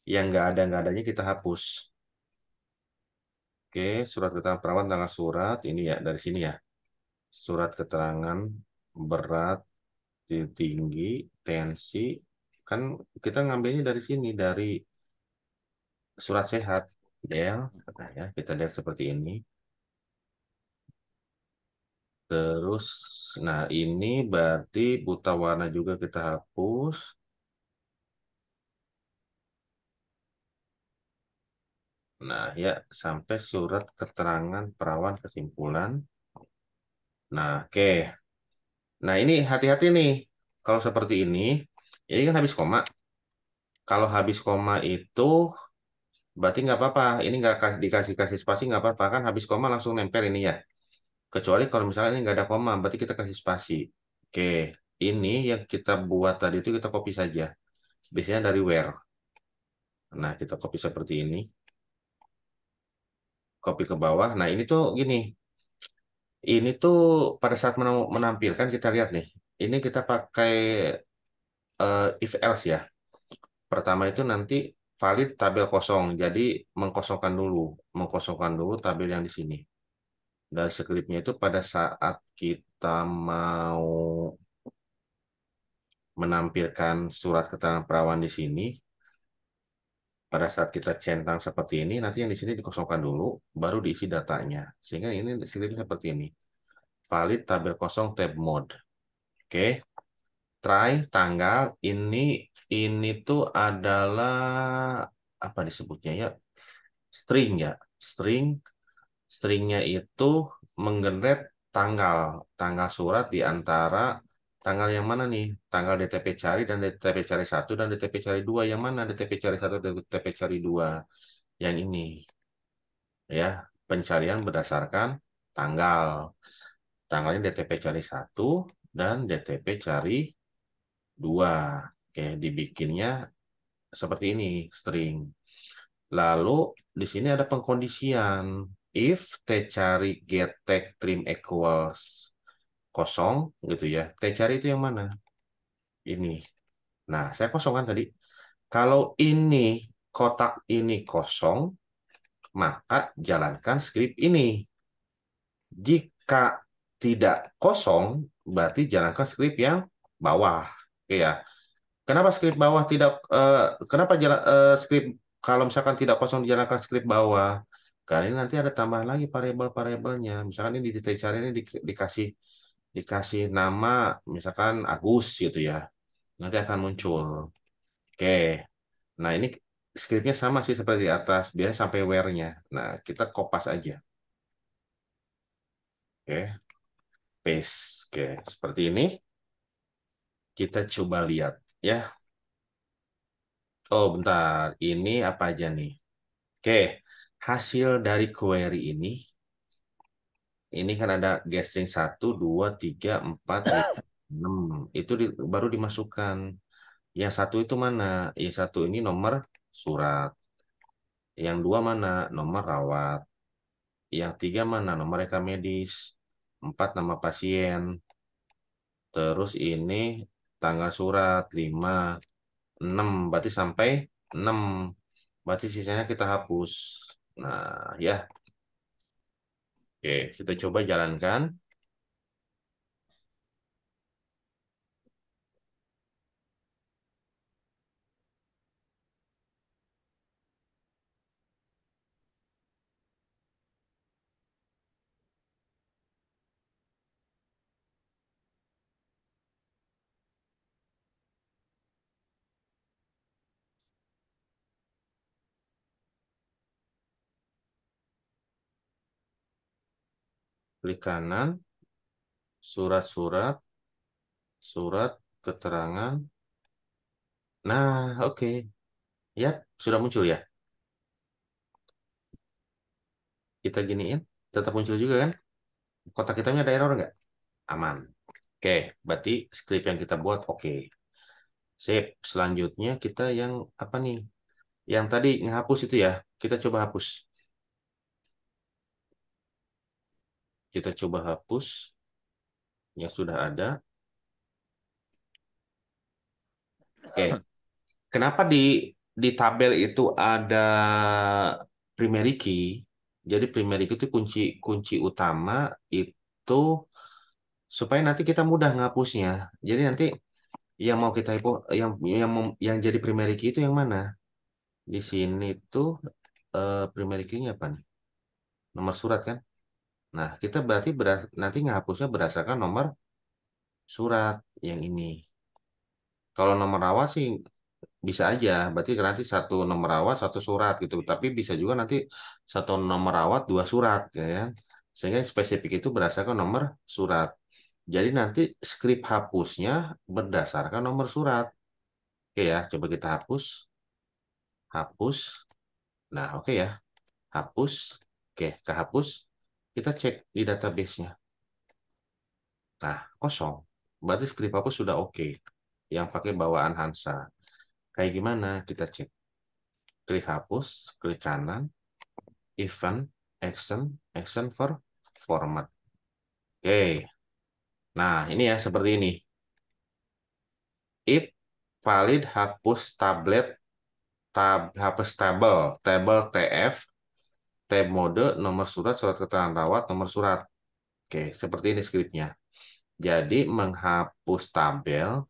yang nggak ada nggak adanya kita hapus oke surat keterangan perawan tanggal surat ini ya dari sini ya surat keterangan berat tinggi tensi kan kita ngambilnya dari sini dari surat sehat ya ya kita lihat seperti ini terus nah ini berarti buta warna juga kita hapus Nah, ya, sampai surat keterangan perawan kesimpulan Nah, oke. Okay. Nah, ini hati-hati nih. Kalau seperti ini, ya ini kan habis koma. Kalau habis koma itu, berarti nggak apa-apa. Ini nggak dikasih-kasih spasi nggak apa-apa. Kan habis koma langsung nempel ini ya. Kecuali kalau misalnya ini nggak ada koma, berarti kita kasih spasi. Oke, okay. ini yang kita buat tadi itu kita copy saja. Biasanya dari where. Nah, kita copy seperti ini. Copy ke bawah. Nah, ini tuh gini ini tuh pada saat menampilkan kita lihat nih. Ini kita pakai uh, if else ya. Pertama itu nanti valid tabel kosong. Jadi mengkosongkan dulu, mengkosongkan dulu tabel yang di sini. Dan scriptnya itu pada saat kita mau menampilkan surat keterangan perawan di sini, pada saat kita centang seperti ini, nanti yang di sini dikosongkan dulu, baru diisi datanya. Sehingga ini di seperti ini. Valid tabel kosong tab mode. Oke. Okay. Try tanggal ini ini tuh adalah apa disebutnya ya? String ya. String stringnya itu menggenerate tanggal tanggal surat di antara tanggal yang mana nih? Tanggal DTP cari dan DTP cari satu dan DTP cari dua yang mana? DTP cari satu dan DTP cari dua yang ini. Ya, pencarian berdasarkan tanggal. Tanggalnya DTP cari satu dan DTP cari dua. Oke, dibikinnya seperti ini string. Lalu di sini ada pengkondisian. If T cari get tag trim equals kosong gitu ya. T cari itu yang mana? Ini. Nah, saya kosongkan tadi. Kalau ini kotak ini kosong, maka jalankan script ini. Jika tidak kosong, berarti jalankan script yang bawah. Oke ya. Kenapa script bawah tidak eh, kenapa jalan eh, script kalau misalkan tidak kosong dijalankan script bawah? Karena ini nanti ada tambahan lagi variabel-variabelnya. Misalkan ini di cari ini di, dikasih dikasih nama misalkan Agus gitu ya. Nanti akan muncul. Oke. Nah, ini scriptnya sama sih seperti di atas, biasanya sampai where-nya. Nah, kita kopas aja. Oke. Paste. Oke, seperti ini. Kita coba lihat ya. Oh, bentar. Ini apa aja nih? Oke, hasil dari query ini ini kan ada gasing 1, 2, 3, 4, 6. Itu di, baru dimasukkan. Yang satu itu mana? Yang satu ini nomor surat. Yang dua mana? Nomor rawat. Yang tiga mana? Nomor rekam medis. Empat nama pasien. Terus ini tanggal surat. Lima. Enam. Berarti sampai enam. Berarti sisanya kita hapus. Nah, ya. Oke, kita coba jalankan. klik kanan, surat-surat, surat keterangan. Nah, oke. Okay. Ya, sudah muncul ya. Kita giniin, tetap muncul juga kan? Kotak kita ada error nggak? Aman. Oke, okay, berarti script yang kita buat oke. Okay. Sip, selanjutnya kita yang apa nih? Yang tadi ngehapus itu ya, kita coba hapus. Kita coba hapus yang sudah ada. Oke. Okay. Kenapa di di tabel itu ada primary key? Jadi primary key itu kunci kunci utama itu supaya nanti kita mudah ngapusnya. Jadi nanti yang mau kita hipo, yang yang yang jadi primary key itu yang mana? Di sini tuh eh, primary key-nya apa nih? Nomor surat kan? Nah, kita berarti beras nanti ngapusnya berdasarkan nomor surat yang ini. Kalau nomor rawat sih bisa aja, berarti nanti satu nomor rawat satu surat gitu. Tapi bisa juga nanti satu nomor rawat dua surat, ya. Kan? Sehingga spesifik itu berdasarkan nomor surat. Jadi nanti skrip hapusnya berdasarkan nomor surat. Oke ya, coba kita hapus. Hapus. Nah, oke ya. Hapus. Oke, kehapus. Kita cek di database-nya. Nah, kosong. Berarti script apa sudah oke. Okay. Yang pakai bawaan Hansa. Kayak gimana? Kita cek. Klik hapus, klik kanan, event, action, action for format. Oke. Okay. Nah, ini ya seperti ini. If valid hapus tablet tab hapus table, table TF tab mode, nomor surat, surat keterangan rawat, nomor surat. Oke, seperti ini scriptnya. Jadi menghapus tabel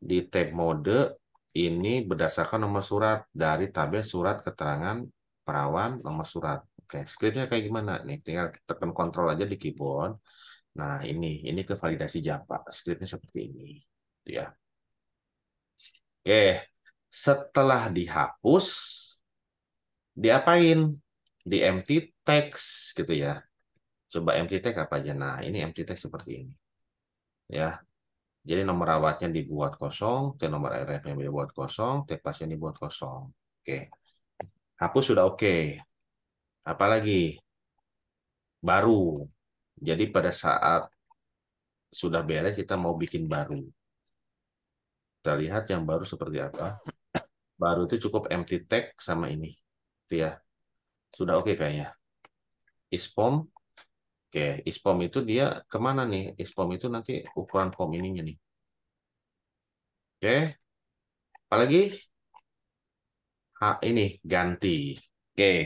di tab mode ini berdasarkan nomor surat dari tabel surat keterangan perawan nomor surat. Oke, scriptnya kayak gimana nih? Tinggal tekan kontrol aja di keyboard. Nah, ini ini ke validasi Java. Scriptnya seperti ini. Gitu ya. Oke, setelah dihapus diapain? di empty text gitu ya. Coba empty text apa aja? Nah, ini empty text seperti ini. Ya. Jadi nomor rawatnya dibuat kosong, T nomor RF-nya dibuat kosong, T pasien dibuat kosong. Oke. Hapus sudah oke. Apalagi baru. Jadi pada saat sudah beres kita mau bikin baru. Kita lihat yang baru seperti apa. Baru itu cukup empty text sama ini. Itu ya. Sudah oke okay kayaknya. Ispom. Oke, okay. ispom itu dia kemana nih? Ispom itu nanti ukuran form ininya nih. Oke. Okay. Apalagi? Ah, ini ganti. Oke. Okay.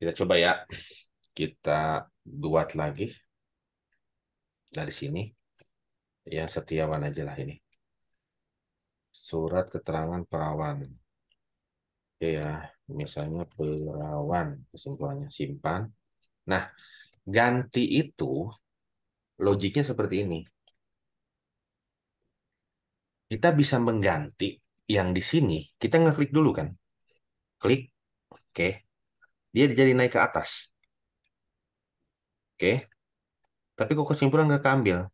Kita coba ya. Kita buat lagi dari sini. Yang setiawan aja lah ini. Surat keterangan perawan. Oke ya misalnya belawan kesimpulannya simpan. Nah, ganti itu logiknya seperti ini. Kita bisa mengganti yang di sini, kita ngeklik dulu kan. Klik. Oke. Dia jadi naik ke atas. Oke. Tapi kok kesimpulan nggak keambil.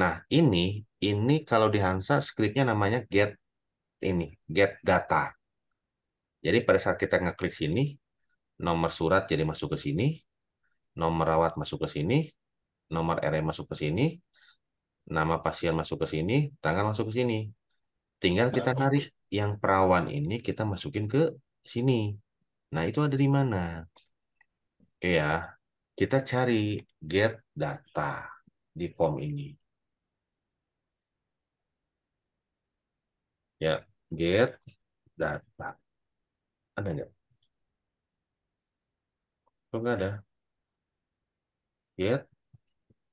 Nah, ini ini kalau di Hansa skripnya namanya get ini, get data. Jadi pada saat kita ngeklik sini, nomor surat jadi masuk ke sini, nomor rawat masuk ke sini, nomor RM masuk ke sini, nama pasien masuk ke sini, tanggal masuk ke sini. Tinggal kita narik yang perawan ini kita masukin ke sini. Nah, itu ada di mana? Oke ya. Kita cari get data di form ini. Ya, get data. Ada nggak? Oh, nggak ada. Yet,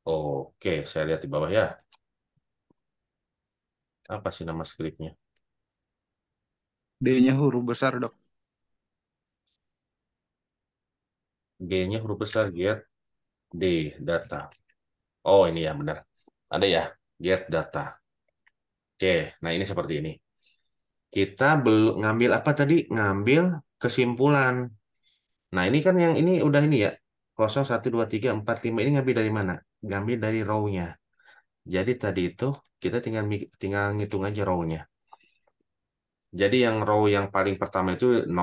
Oke, saya lihat di bawah ya. Apa sih nama skripnya? D-nya huruf besar, dok. G-nya huruf besar, get D, data. Oh, ini ya, benar. Ada ya, get data. Oke, nah ini seperti ini kita ngambil apa tadi? Ngambil kesimpulan. Nah, ini kan yang ini udah ini ya. 0, 1, 2, 3, 4, 5 ini ngambil dari mana? Ngambil dari row-nya. Jadi tadi itu kita tinggal tinggal ngitung aja row-nya. Jadi yang row yang paling pertama itu 0,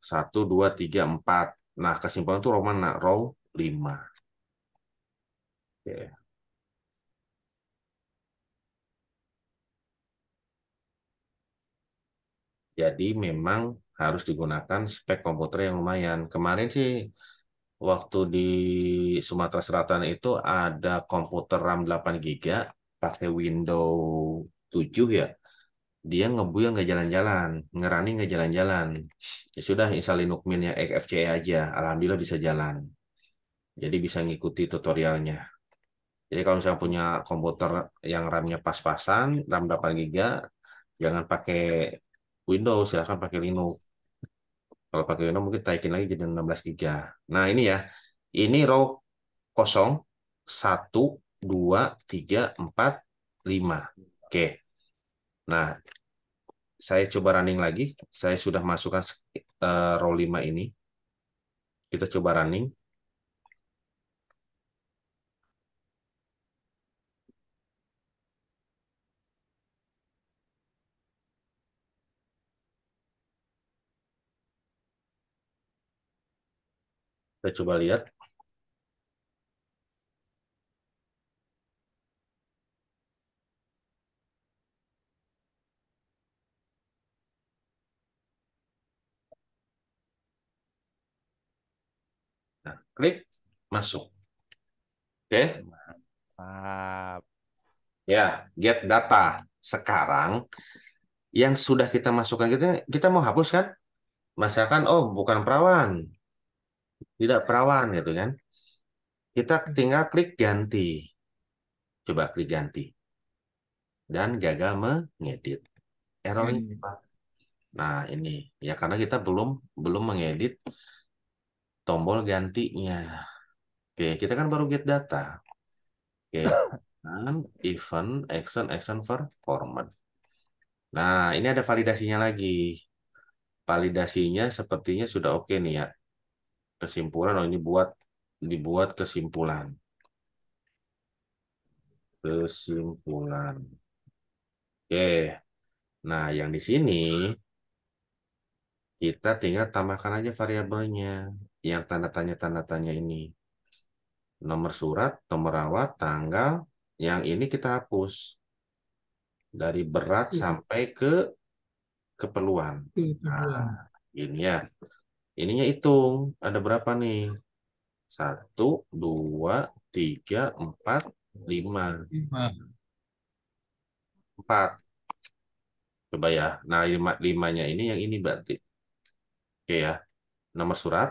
1, 2, 3, 4. Nah, kesimpulan itu row mana? Row 5. Oke. Jadi memang harus digunakan spek komputer yang lumayan. Kemarin sih waktu di Sumatera Selatan itu ada komputer RAM 8 GB pakai Windows 7 ya. Dia ngebuya nggak jalan-jalan, ngerani nggak jalan-jalan. Ya sudah install Linux Mint yang XFCE eh, aja, alhamdulillah bisa jalan. Jadi bisa ngikuti tutorialnya. Jadi kalau misalnya punya komputer yang RAM-nya pas-pasan, RAM 8 GB, jangan pakai Windows silahkan ya, pakai Linux kalau pakai Windows mungkin taikin lagi jadi 16 GB. nah ini ya ini row kosong satu dua tiga empat lima oke nah saya coba running lagi saya sudah masukkan uh, row 5 ini kita coba running Kita coba lihat. Nah, klik masuk. Oke. Okay. Ya, get data. Sekarang yang sudah kita masukkan kita kita mau hapus kan? Masakan oh bukan perawan, tidak perawan gitu kan. Kita hmm. tinggal klik ganti. Coba klik ganti. Dan gagal mengedit. error ini. hmm. Nah, ini ya karena kita belum belum mengedit tombol gantinya. Oke, kita kan baru get data. Oke. Dan event action action for format. Nah, ini ada validasinya lagi. Validasinya sepertinya sudah oke okay nih ya kesimpulan oh ini buat dibuat kesimpulan kesimpulan oke nah yang di sini kita tinggal tambahkan aja variabelnya yang tanda tanya tanda tanya ini nomor surat nomor rawat tanggal yang ini kita hapus dari berat hmm. sampai ke iya, keperluan nah ini ya ininya hitung ada berapa nih satu dua tiga empat lima empat coba ya nah lima limanya ini yang ini berarti oke ya nomor surat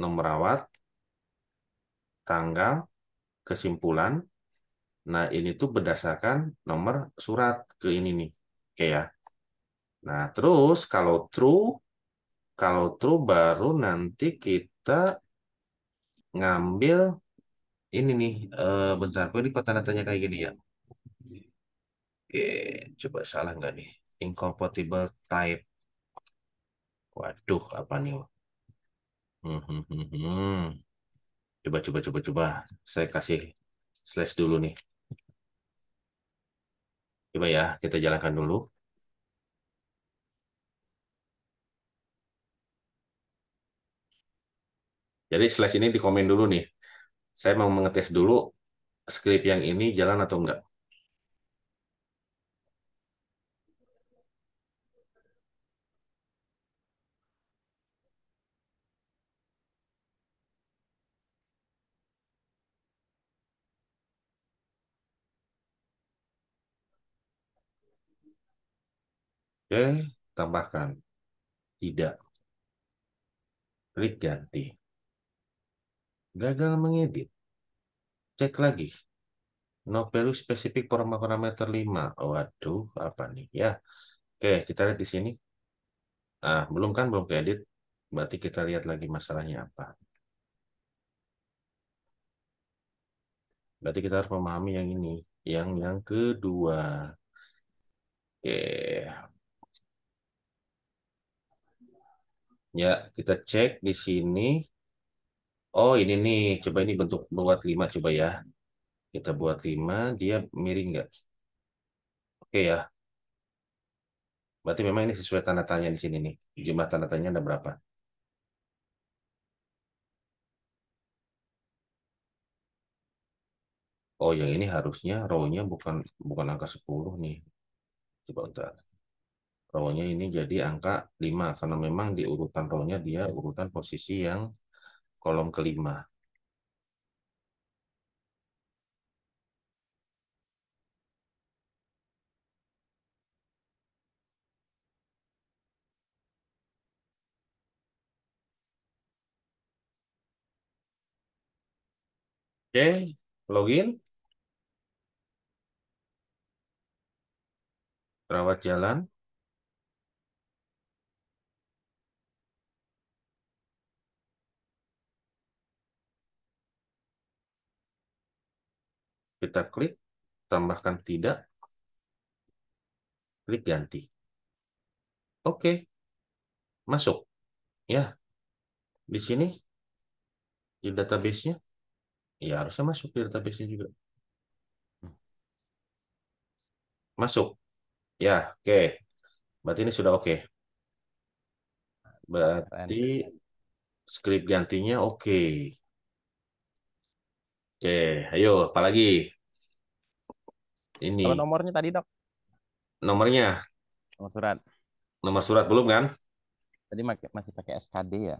nomor rawat tanggal kesimpulan nah ini tuh berdasarkan nomor surat ke ini nih oke ya nah terus kalau true kalau true baru nanti kita ngambil ini nih. Uh, bentar, gue di kota tanya kayak gini ya. Oke, coba salah nggak nih? Incompatible type. Waduh, apa nih? Hmm, hmm, hmm, hmm. Coba, coba, coba, coba. Saya kasih slash dulu nih. Coba ya, kita jalankan dulu. Jadi slash ini dikomen dulu nih. Saya mau mengetes dulu script yang ini jalan atau enggak. Oke, tambahkan. Tidak. Klik ganti gagal mengedit. Cek lagi. No value spesifik forma parameter 5. Waduh, apa nih ya? Oke, kita lihat di sini. Ah, belum kan belum keedit. Berarti kita lihat lagi masalahnya apa. Berarti kita harus memahami yang ini, yang yang kedua. Oke. Ya, kita cek di sini Oh ini nih, coba ini bentuk buat lima coba ya. Kita buat lima, dia miring nggak? Oke ya. Berarti memang ini sesuai tanda tanya di sini nih. Jumlah tanda tanya ada berapa? Oh, yang ini harusnya row bukan bukan angka 10 nih. Coba untuk row ini jadi angka 5 karena memang di urutan row dia urutan posisi yang kolom kelima. Oke, okay, login. Rawat jalan. Kita klik, tambahkan tidak, klik ganti. Oke, masuk. Ya, di sini, di database-nya, ya harusnya masuk di database-nya juga. Masuk. Ya, oke. Berarti ini sudah oke. Berarti script gantinya oke. Okay. Oke, ayo, apalagi ini. Kalau nomornya tadi dok? Nomornya? Nomor surat. Nomor surat belum kan? Tadi masih pakai SKD ya?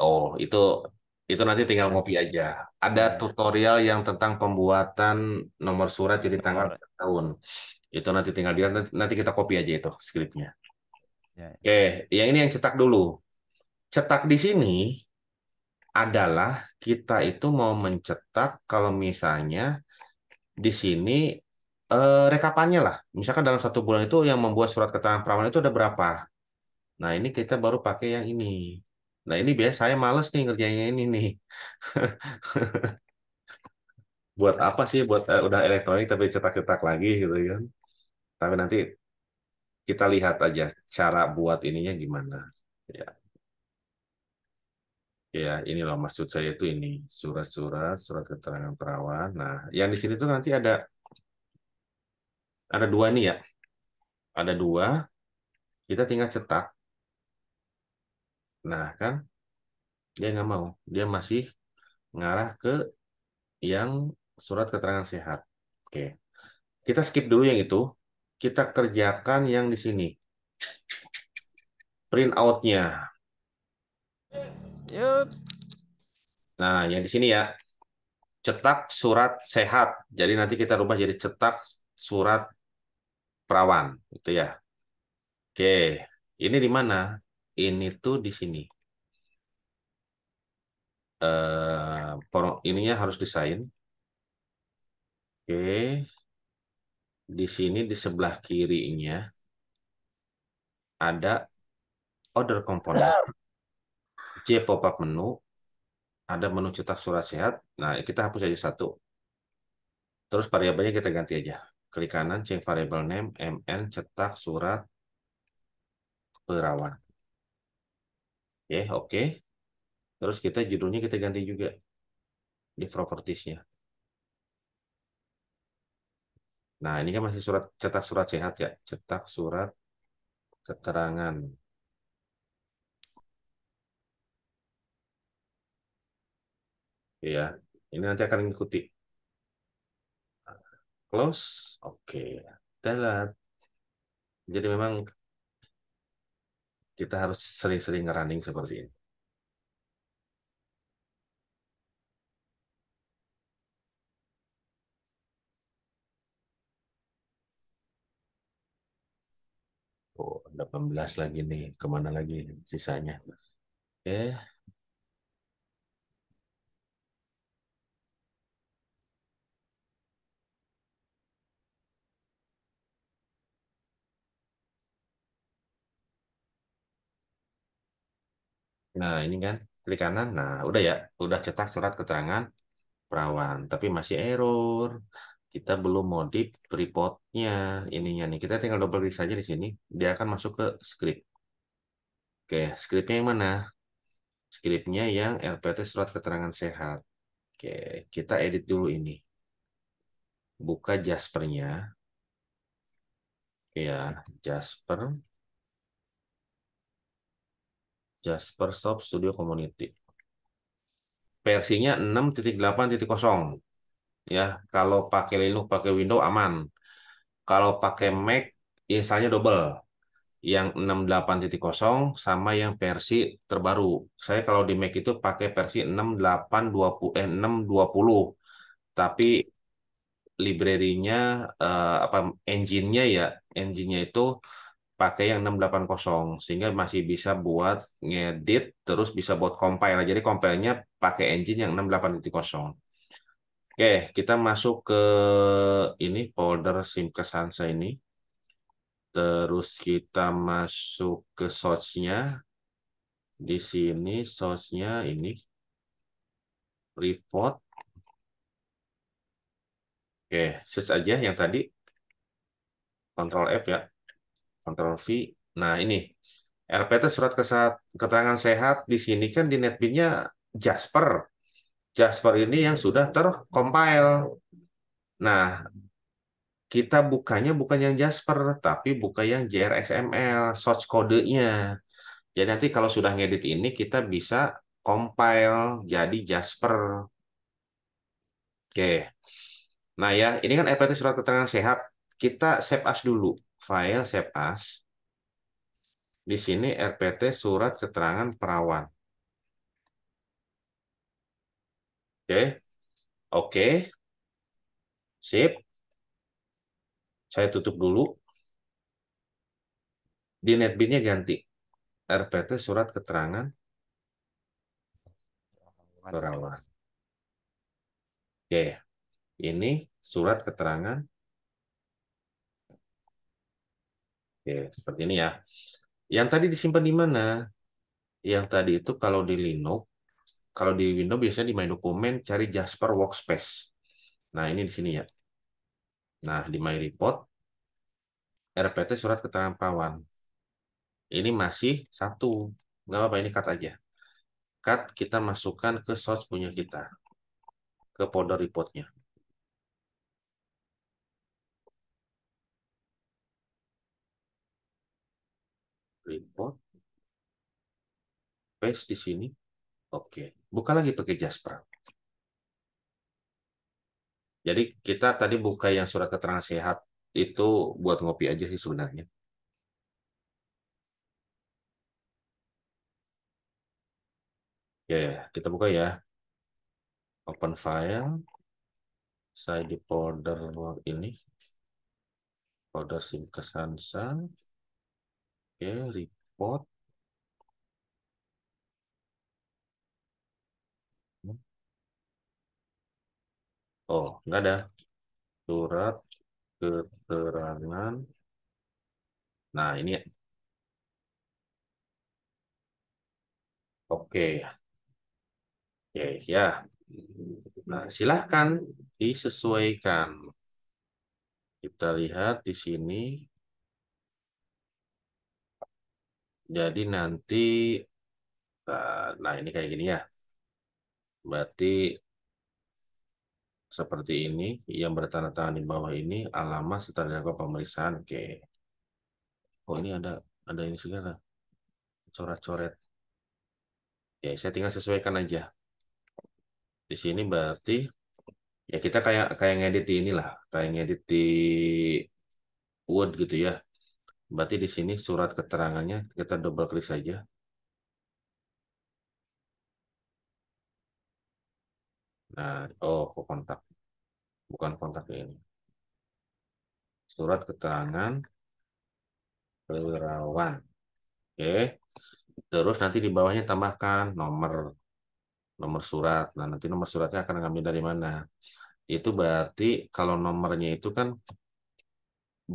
Oh, itu itu nanti tinggal ngopi aja. Ada iya. tutorial yang tentang pembuatan nomor surat jadi tanggal tahun. Itu nanti tinggal dilihat nanti kita copy aja itu skripnya. Ya, ya. Oke, yang ini yang cetak dulu. Cetak di sini adalah kita itu mau mencetak kalau misalnya di sini eh, rekapannya lah. Misalkan dalam satu bulan itu yang membuat surat keterangan perawan itu ada berapa. Nah ini kita baru pakai yang ini. Nah ini biasa saya males nih ngerjainnya ini nih. [LAUGHS] buat apa sih buat eh, udah elektronik tapi cetak-cetak lagi gitu kan. Tapi nanti kita lihat aja cara buat ininya gimana. Ya ya ini loh maksud saya itu ini surat-surat surat keterangan perawan nah yang di sini tuh nanti ada ada dua nih ya ada dua kita tinggal cetak nah kan dia nggak mau dia masih ngarah ke yang surat keterangan sehat oke kita skip dulu yang itu kita kerjakan yang di sini print outnya Yuk. Nah, yang di sini ya. Cetak surat sehat. Jadi nanti kita rubah jadi cetak surat perawan, gitu ya. Oke, ini di mana? Ini tuh di sini. Eh, uh, ininya harus desain. Oke. Di sini di sebelah kirinya ada order komponen. [LAUGHS] C pop-up menu, ada menu cetak surat sehat. Nah, kita hapus aja satu. Terus variabelnya kita ganti aja. Klik kanan, change variable name, MN, cetak surat perawan. Oke, okay, oke. Okay. Terus kita judulnya kita ganti juga di propertiesnya. Nah, ini kan masih surat cetak surat sehat ya, cetak surat keterangan ya ini nanti akan mengikuti close oke okay. delete jadi memang kita harus sering-sering running seperti ini Oh, 18 lagi nih. Kemana lagi sisanya? eh Okay. Nah, ini kan klik kanan. Nah, udah ya, udah cetak surat keterangan perawan, tapi masih error. Kita belum modif reportnya ininya nih. Kita tinggal double klik saja di sini, dia akan masuk ke script. Oke, scriptnya yang mana? Scriptnya yang LPT surat keterangan sehat. Oke, kita edit dulu ini. Buka Jaspernya. Oke ya, Jasper. Jasper Soft Studio Community. Versinya 6.8.0. Ya, kalau pakai Linux, pakai Windows aman. Kalau pakai Mac, installnya double. Yang 68.0 sama yang versi terbaru. Saya kalau di Mac itu pakai versi 6820 eh 620. Tapi library-nya eh, apa engine-nya ya, engine-nya itu pakai yang 680 sehingga masih bisa buat ngedit terus bisa buat compile. Jadi compile-nya pakai engine yang 680. Oke, kita masuk ke ini folder Sansa ini. Terus kita masuk ke source-nya. Di sini source-nya ini report. Oke, search aja yang tadi. Control F ya. Ctrl V. Nah, ini rpt surat keterangan sehat di sini kan di netbinnya Jasper. Jasper ini yang sudah tercompile. Nah, kita bukanya bukan yang Jasper, tapi buka yang JRXML, source kodenya. Jadi nanti kalau sudah ngedit ini, kita bisa compile jadi Jasper. Oke. Nah ya, ini kan RPT surat keterangan sehat. Kita save as dulu file save as. Di sini RPT surat keterangan perawan. Oke. Okay. Oke. Okay. Sip. Saya tutup dulu. Di netbinnya ganti. RPT surat keterangan perawan. Oke. Okay. Ini surat keterangan Oke, seperti ini ya. Yang tadi disimpan di mana? Yang tadi itu kalau di Linux, kalau di Windows biasanya di My Dokumen cari Jasper Workspace. Nah, ini di sini ya. Nah, di My Report, RPT Surat Keterangan Perawan. Ini masih satu. Nggak apa-apa, ini cut aja. Cut, kita masukkan ke source punya kita. Ke folder reportnya. Import. Paste di sini. Oke. Buka lagi pakai Jasper. Jadi kita tadi buka yang surat keterangan sehat itu buat ngopi aja sih sebenarnya. Ya, yeah, kita buka ya. Open file. Saya di folder ini. Folder SIM kesansan. Oke, report. Oh, nggak ada. Surat keterangan. Nah, ini ya. Oke. Oke, ya. Nah, silahkan disesuaikan. Kita lihat di sini Jadi nanti, eh, nah ini kayak gini ya. Berarti seperti ini, yang bertanda tangan di bawah ini alamat serta dilakukan pemeriksaan. Oke. Oh ini ada ada ini segala coret-coret. Ya saya tinggal sesuaikan aja. Di sini berarti ya kita kayak kayak ngedit di inilah, kayak ngedit di Word gitu ya. Berarti di sini surat keterangannya kita double klik saja. Nah, oh kok kontak. Bukan kontak ini. Surat keterangan kelurawan. Oke. Terus nanti di bawahnya tambahkan nomor nomor surat. Nah, nanti nomor suratnya akan ngambil dari mana? Itu berarti kalau nomornya itu kan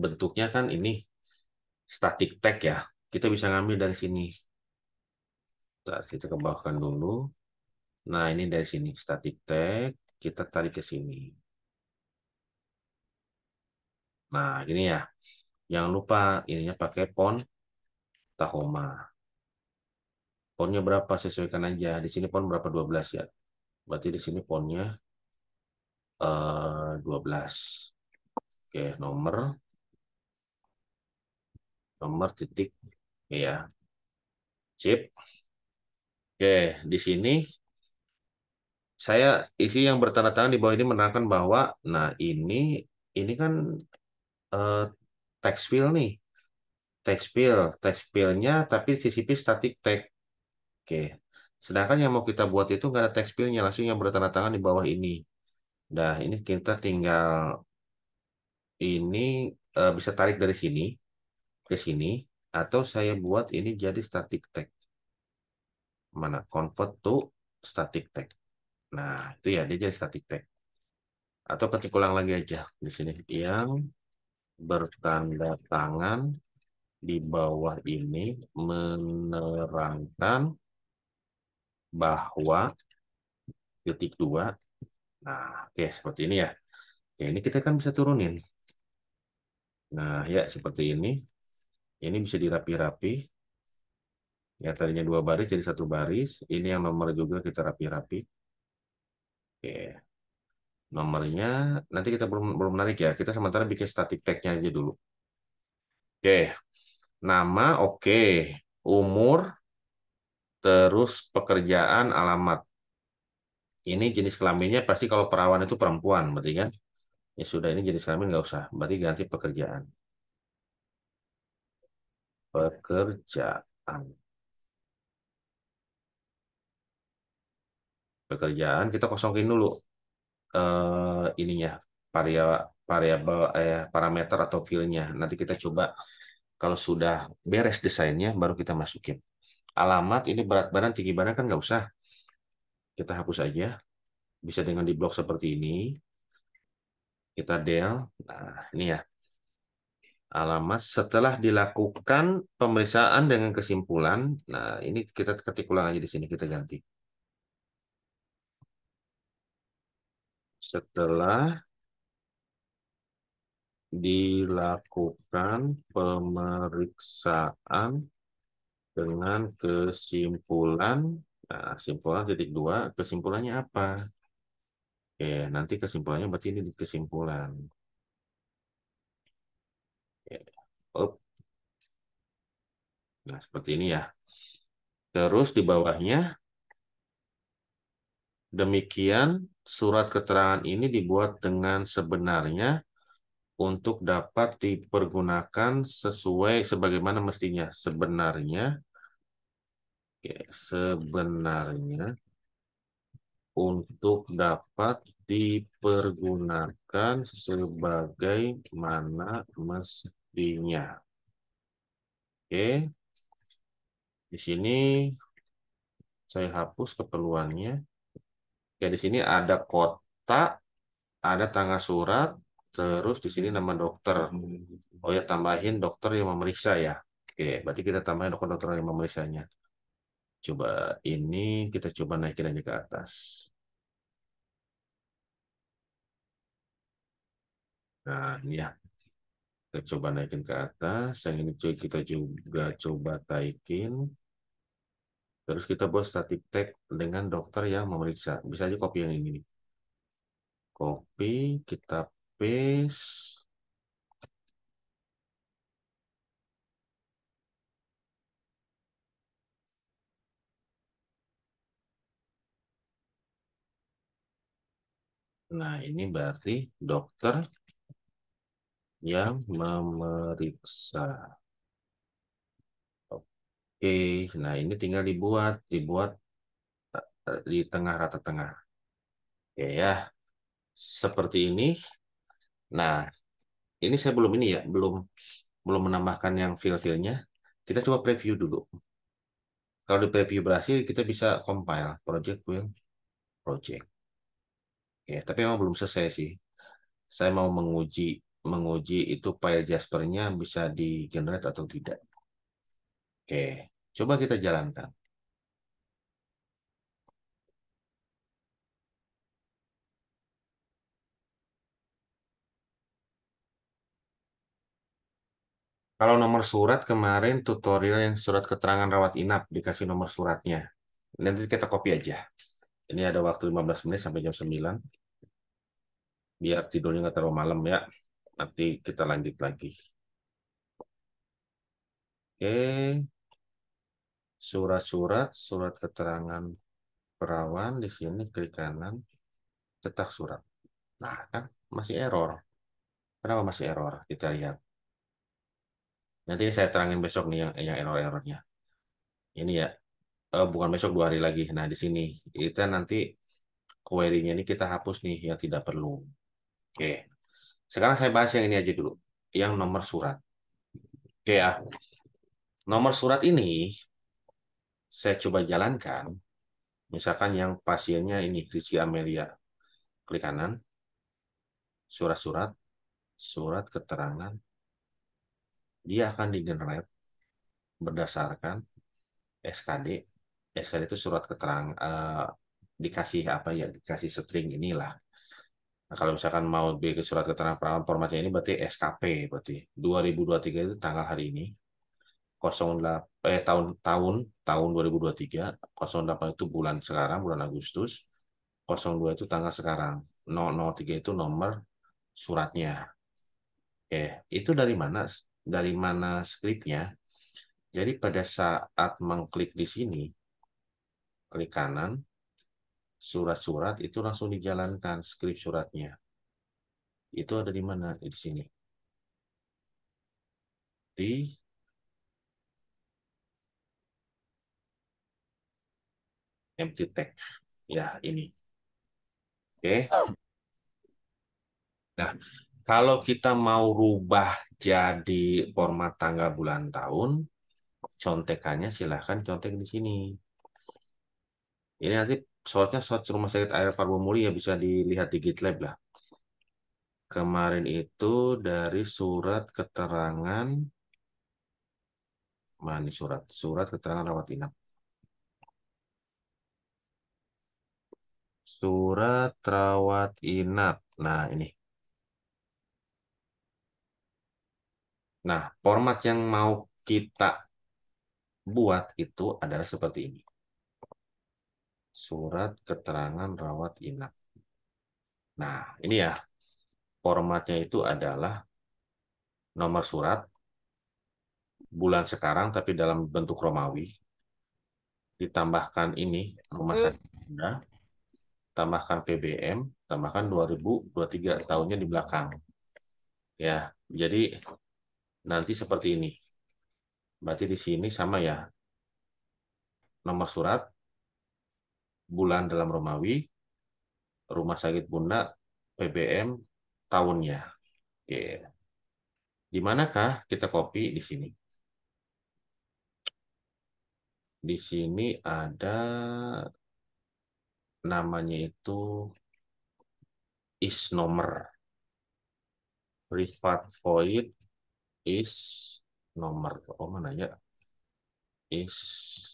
bentuknya kan ini static tag ya. Kita bisa ngambil dari sini. Bentar, kita kebawahkan dulu. Nah, ini dari sini static tag, kita tarik ke sini. Nah, gini ya. Jangan lupa ininya pakai pon Tahoma. Ponnya berapa sesuaikan aja. Di sini pon berapa 12 ya. Berarti di sini ponnya uh, 12. Oke, nomor nomor titik ya chip oke di sini saya isi yang bertanda tangan di bawah ini menerangkan bahwa nah ini ini kan uh, text field nih text field text fieldnya tapi CCP static text oke sedangkan yang mau kita buat itu nggak ada text fieldnya langsung yang bertanda tangan di bawah ini nah ini kita tinggal ini uh, bisa tarik dari sini ke sini atau saya buat ini jadi static tag. Mana convert to static tag. Nah, itu ya dia jadi static tag. Atau ketik ulang lagi aja di sini yang bertanda tangan di bawah ini menerangkan bahwa titik dua. Nah, oke okay, seperti ini ya. Oke, ini kita kan bisa turunin. Nah, ya seperti ini. Ini bisa dirapi-rapi. Ya, tadinya dua baris jadi satu baris. Ini yang nomor juga kita rapi-rapi. Oke. Nomornya nanti kita belum belum menarik ya. Kita sementara bikin static tag-nya aja dulu. Oke. Nama oke. Okay. Umur terus pekerjaan alamat. Ini jenis kelaminnya pasti kalau perawan itu perempuan, berarti kan? Ya sudah ini jenis kelamin nggak usah, berarti ganti pekerjaan pekerjaan. Pekerjaan kita kosongin dulu eh, ininya variabel eh, parameter atau fieldnya. Nanti kita coba kalau sudah beres desainnya baru kita masukin. Alamat ini berat badan tinggi badan kan nggak usah kita hapus aja. Bisa dengan di blok seperti ini. Kita del. Nah, ini ya alamat setelah dilakukan pemeriksaan dengan kesimpulan. Nah, ini kita ketik ulang aja di sini, kita ganti. Setelah dilakukan pemeriksaan dengan kesimpulan, nah, simpulan titik dua, kesimpulannya apa? Oke, nanti kesimpulannya berarti ini kesimpulan. Up. Nah, seperti ini ya. Terus di bawahnya, demikian surat keterangan ini dibuat dengan sebenarnya untuk dapat dipergunakan sesuai sebagaimana mestinya. Sebenarnya, oke, sebenarnya untuk dapat dipergunakan sebagaimana mana mestinya D-nya. Oke. Di sini saya hapus keperluannya. Ya, di sini ada kota, ada tanggal surat, terus di sini nama dokter. Oh ya, tambahin dokter yang memeriksa ya. Oke, berarti kita tambahin dokter-dokter yang memeriksanya. Coba ini kita coba naikin aja ke atas. Nah, ini ya. Kita coba naikin ke atas. Yang ini kita juga coba taikin. Terus kita buat static tag dengan dokter yang memeriksa. Bisa aja copy yang ini. Copy, kita paste. Nah, ini berarti dokter yang memeriksa. Oke, nah ini tinggal dibuat, dibuat eh, di tengah rata tengah. Oke ya, seperti ini. Nah, ini saya belum ini ya, belum belum menambahkan yang fill-fillnya. Kita coba preview dulu. Kalau di preview berhasil, kita bisa compile project will project. Oke, tapi memang belum selesai sih. Saya mau menguji menguji itu file Jaspernya bisa di-generate atau tidak. Oke, coba kita jalankan. Kalau nomor surat kemarin tutorial yang surat keterangan rawat inap dikasih nomor suratnya. Nanti kita copy aja. Ini ada waktu 15 menit sampai jam 9. Biar tidurnya nggak terlalu malam ya. Nanti kita lanjut lagi. Oke. Surat-surat, surat keterangan perawan di sini klik kanan, cetak surat. Nah, kan masih error. Kenapa masih error? Kita lihat. Nanti saya terangin besok nih yang, yang error-errornya. Ini ya, eh, bukan besok dua hari lagi. Nah, di sini kita nanti query-nya ini kita hapus nih yang tidak perlu. Oke. Sekarang saya bahas yang ini aja dulu, yang nomor surat. Oke ya. Nomor surat ini saya coba jalankan. Misalkan yang pasiennya ini Rizky Amelia. Klik kanan. Surat-surat. Surat keterangan. Dia akan digenerate berdasarkan SKD. SKD itu surat keterangan eh, dikasih apa ya dikasih string inilah Nah, kalau misalkan mau beli ke surat keterangan perawatan formatnya ini berarti SKP berarti 2023 itu tanggal hari ini 08 eh tahun tahun tahun 2023 08 itu bulan sekarang bulan Agustus 02 itu tanggal sekarang 003 itu nomor suratnya Oke, itu dari mana dari mana skripnya jadi pada saat mengklik di sini klik kanan surat-surat itu langsung dijalankan skrip suratnya. Itu ada di mana? Di sini. Di empty text. Ya, ini. Oke. Okay. Nah, kalau kita mau rubah jadi format tanggal bulan tahun, contekannya silahkan contek di sini. Ini nanti Soalnya soal rumah sakit air Parwomuli ya bisa dilihat di GitLab lah. Kemarin itu dari surat keterangan mana surat surat keterangan rawat inap. Surat rawat inap. Nah, ini. Nah, format yang mau kita buat itu adalah seperti ini surat keterangan rawat inap. Nah, ini ya, formatnya itu adalah nomor surat, bulan sekarang tapi dalam bentuk Romawi, ditambahkan ini rumah hmm. sakit Anda, tambahkan PBM, tambahkan 2023 tahunnya di belakang. Ya, jadi nanti seperti ini. Berarti di sini sama ya. Nomor surat bulan dalam Romawi, rumah sakit bunda, PBM, tahunnya. Oke. Di manakah kita copy di sini? Di sini ada namanya itu is nomor. Rifat void is nomor. Oh mana ya? Is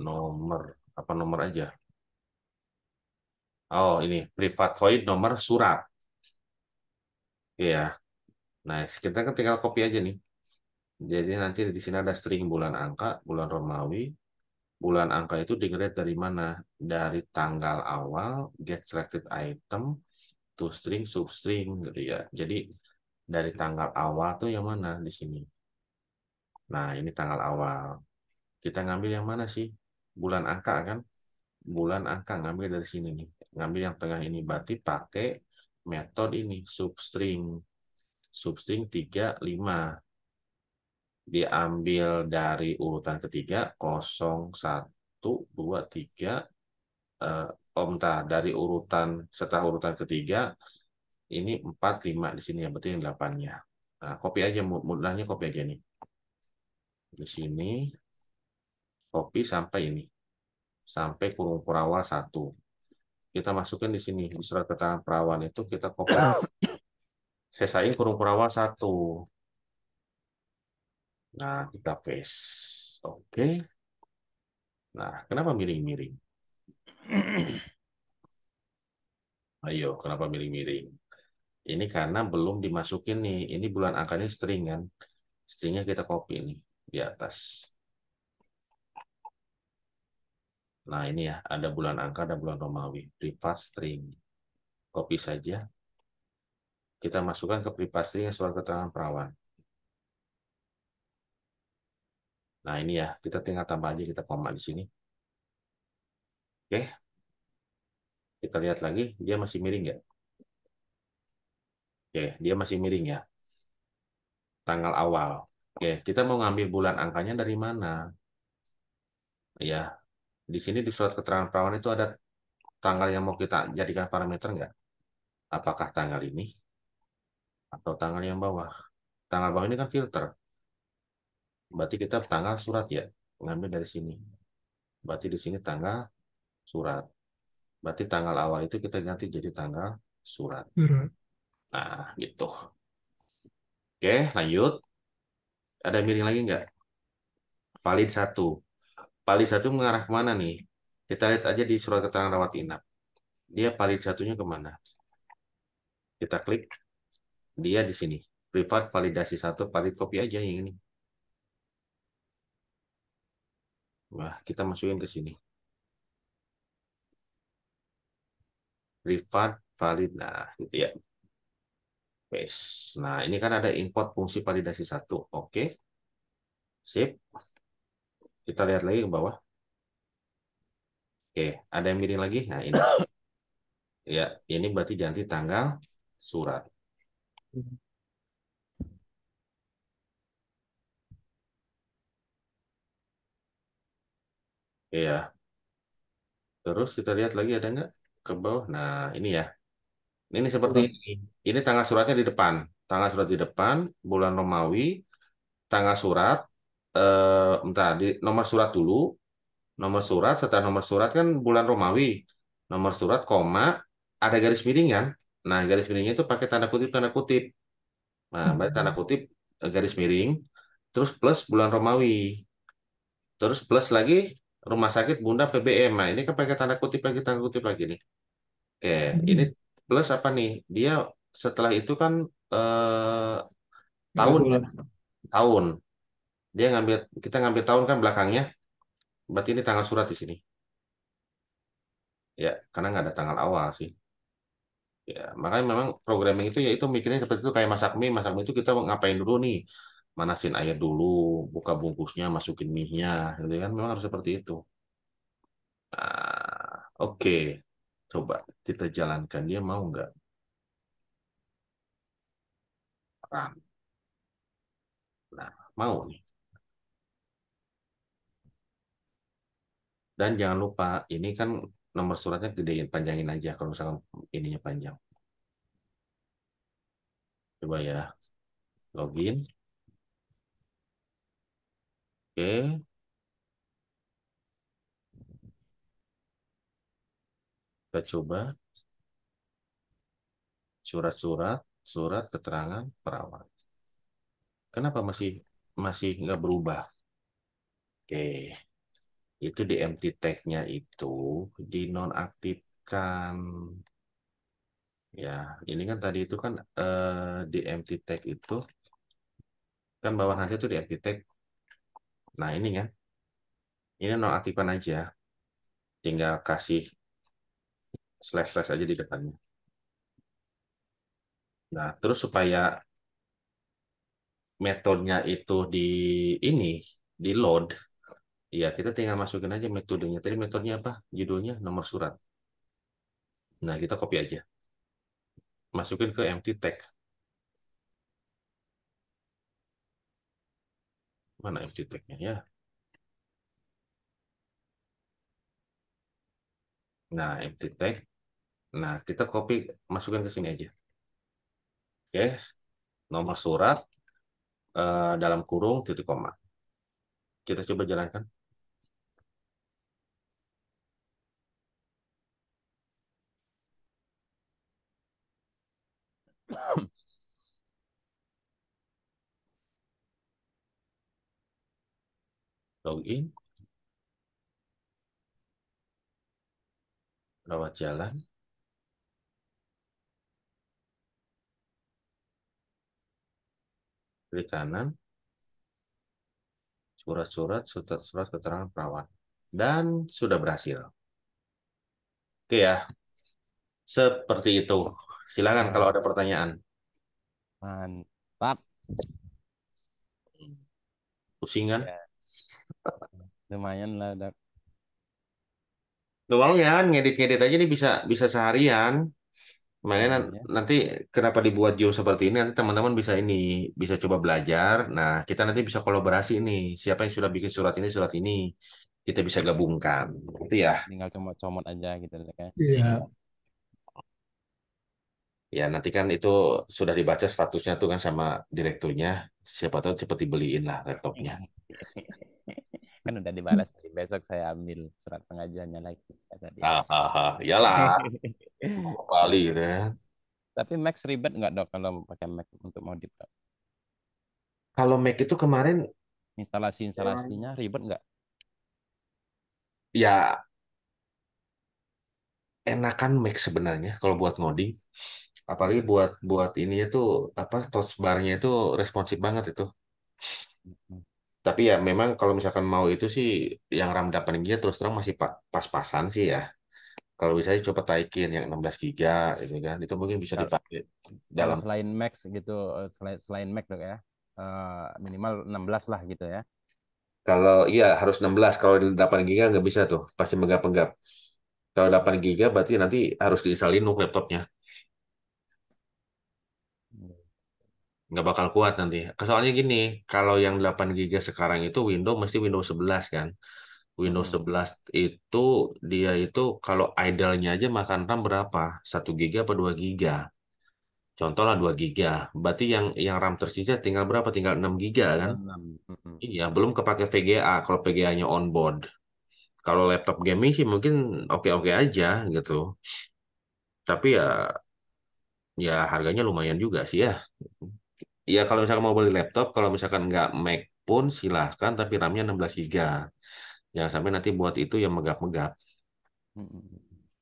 nomor apa nomor aja oh ini privat void nomor surat iya yeah. nice kita kan tinggal copy aja nih jadi nanti di sini ada string bulan angka bulan Romawi bulan angka itu dengerin dari mana dari tanggal awal get selected item to string substring gitu ya jadi dari tanggal awal tuh yang mana di sini nah ini tanggal awal kita ngambil yang mana sih bulan angka kan bulan angka ngambil dari sini nih ngambil yang tengah ini berarti pakai metode ini substring substring 35 diambil dari urutan ketiga 0 1 2 3 eh, om oh, tah dari urutan setelah urutan ketiga ini 4 5 di sini ya berarti yang 8-nya. Nah, copy aja mudahnya copy aja nih. Di sini copy sampai ini sampai kurung perawal satu kita masukin di sini di surat keterangan perawan itu kita copy selesaiin kurung perawal satu nah kita paste oke okay. nah kenapa miring-miring ayo kenapa miring-miring ini karena belum dimasukin nih ini bulan angkanya string kan stringnya kita copy nih di atas Nah, ini ya, ada bulan angka, ada bulan Romawi. Privat string. Copy saja. Kita masukkan ke privat string surat keterangan perawan. Nah, ini ya, kita tinggal tambah aja, kita koma di sini. Oke. Kita lihat lagi, dia masih miring nggak? Oke, dia masih miring ya. Tanggal awal. Oke, kita mau ngambil bulan angkanya dari mana? Ya, di sini di surat keterangan perawan itu ada tanggal yang mau kita jadikan parameter nggak? Apakah tanggal ini atau tanggal yang bawah? Tanggal bawah ini kan filter. Berarti kita tanggal surat ya, ngambil dari sini. Berarti di sini tanggal surat. Berarti tanggal awal itu kita ganti jadi tanggal surat. Nah, gitu. Oke, lanjut. Ada miring lagi enggak? Valid satu palit satu mengarah kemana nih? Kita lihat aja di surat keterangan rawat inap. Dia palit satunya kemana? Kita klik. Dia di sini. Privat validasi satu, valid copy aja yang ini. Wah, kita masukin ke sini. Privat valid. Nah, gitu ya. Nah, ini kan ada import fungsi validasi satu. Oke. Sip. Kita lihat lagi ke bawah. Oke, ada yang miring lagi? Nah, ini. ya, ini berarti ganti tanggal surat. Iya. Terus kita lihat lagi ada nggak ke bawah. Nah, ini ya. Ini seperti ini. Ini tanggal suratnya di depan. Tanggal surat di depan, bulan Romawi, tanggal surat, eh entah di nomor surat dulu. Nomor surat setelah nomor surat kan bulan Romawi. Nomor surat koma ada garis miring kan? Nah, garis miringnya itu pakai tanda kutip tanda kutip. Nah, hmm. tanda kutip eh, garis miring terus plus bulan Romawi. Terus plus lagi rumah sakit Bunda PBM. Nah, ini kan pakai tanda kutip lagi tanda kutip lagi nih. Oke, hmm. ini plus apa nih? Dia setelah itu kan eh, tahun tahun dia ngambil kita ngambil tahun kan belakangnya berarti ini tanggal surat di sini ya karena nggak ada tanggal awal sih ya makanya memang programming itu ya itu mikirnya seperti itu kayak masak mie masak mie itu kita ngapain dulu nih manasin air dulu buka bungkusnya masukin mie nya gitu kan memang harus seperti itu nah, oke okay. coba kita jalankan dia mau nggak nah mau nih Dan jangan lupa, ini kan nomor suratnya gedein, panjangin aja kalau misalkan ininya panjang. Coba ya, login. Oke. Kita coba surat-surat, surat keterangan perawat. Kenapa masih masih nggak berubah? Oke itu di empty tag-nya itu dinonaktifkan. Ya, ini kan tadi itu kan uh, di empty tag itu kan bawah hasil itu di empty tag. Nah, ini kan. Ini nonaktifkan aja. Tinggal kasih slash-slash aja di depannya. Nah, terus supaya metodenya itu di ini, di load, Iya, kita tinggal masukin aja metodenya. Tadi metodenya apa? Judulnya nomor surat. Nah, kita copy aja. Masukin ke empty tag. Mana empty tag ya? Nah, empty tag. Nah, kita copy masukkan ke sini aja. Oke, nomor surat eh, dalam kurung titik koma. Kita coba jalankan. login rawat jalan klik kanan surat-surat surat surat keterangan perawat dan sudah berhasil oke ya seperti itu silakan kalau ada pertanyaan mantap pusingan ya. [LAUGHS] Lumayan lah, Dak. Lumayan, ngedit-ngedit aja nih bisa bisa seharian. Makanya ya. nanti kenapa dibuat jauh seperti ini, nanti teman-teman bisa ini, bisa coba belajar. Nah, kita nanti bisa kolaborasi nih. Siapa yang sudah bikin surat ini, surat ini. Kita bisa gabungkan. Itu ya. Tinggal cuma comot aja gitu. Ya. Iya ya nanti kan itu sudah dibaca statusnya tuh kan sama direkturnya siapa tahu cepet dibeliin lah laptopnya [LAUGHS] kan udah dibalas tadi besok saya ambil surat pengajuannya lagi tadi ya lah ah, ah. iyalah [LAUGHS] kembali ya tapi Mac ribet nggak dok kalau pakai Mac untuk mau di kalau Mac itu kemarin instalasi instalasinya ya. ribet nggak ya enakan Mac sebenarnya kalau buat ngoding apalagi buat buat ininya tuh apa touch nya itu responsif banget itu hmm. tapi ya memang kalau misalkan mau itu sih yang RAM 8 giga terus terang masih pas-pasan sih ya kalau bisa coba taikin yang 16 giga gitu kan itu mungkin bisa dipakai dalam selain Max gitu eh, selain selain Max dok ya uh, minimal 16 lah gitu ya kalau iya harus 16 kalau 8 giga nggak bisa tuh pasti megap-megap kalau 8 giga berarti nanti harus diinstal Linux laptopnya nggak bakal kuat nanti. Soalnya gini, kalau yang 8 GB sekarang itu Windows mesti Windows 11 kan. Windows 11 hmm. itu dia itu kalau idle-nya aja makan RAM berapa? 1 GB apa 2 GB? Contohlah 2 GB, Berarti yang yang RAM tersisa tinggal berapa? Tinggal 6 GB kan? 6. Hmm. Iya, belum kepake VGA kalau VGA-nya on board, Kalau laptop gaming sih mungkin oke-oke aja gitu. Tapi ya ya harganya lumayan juga sih ya ya kalau misalkan mau beli laptop kalau misalkan nggak Mac pun silahkan tapi RAM-nya 16 GB jangan sampai nanti buat itu yang megap-megap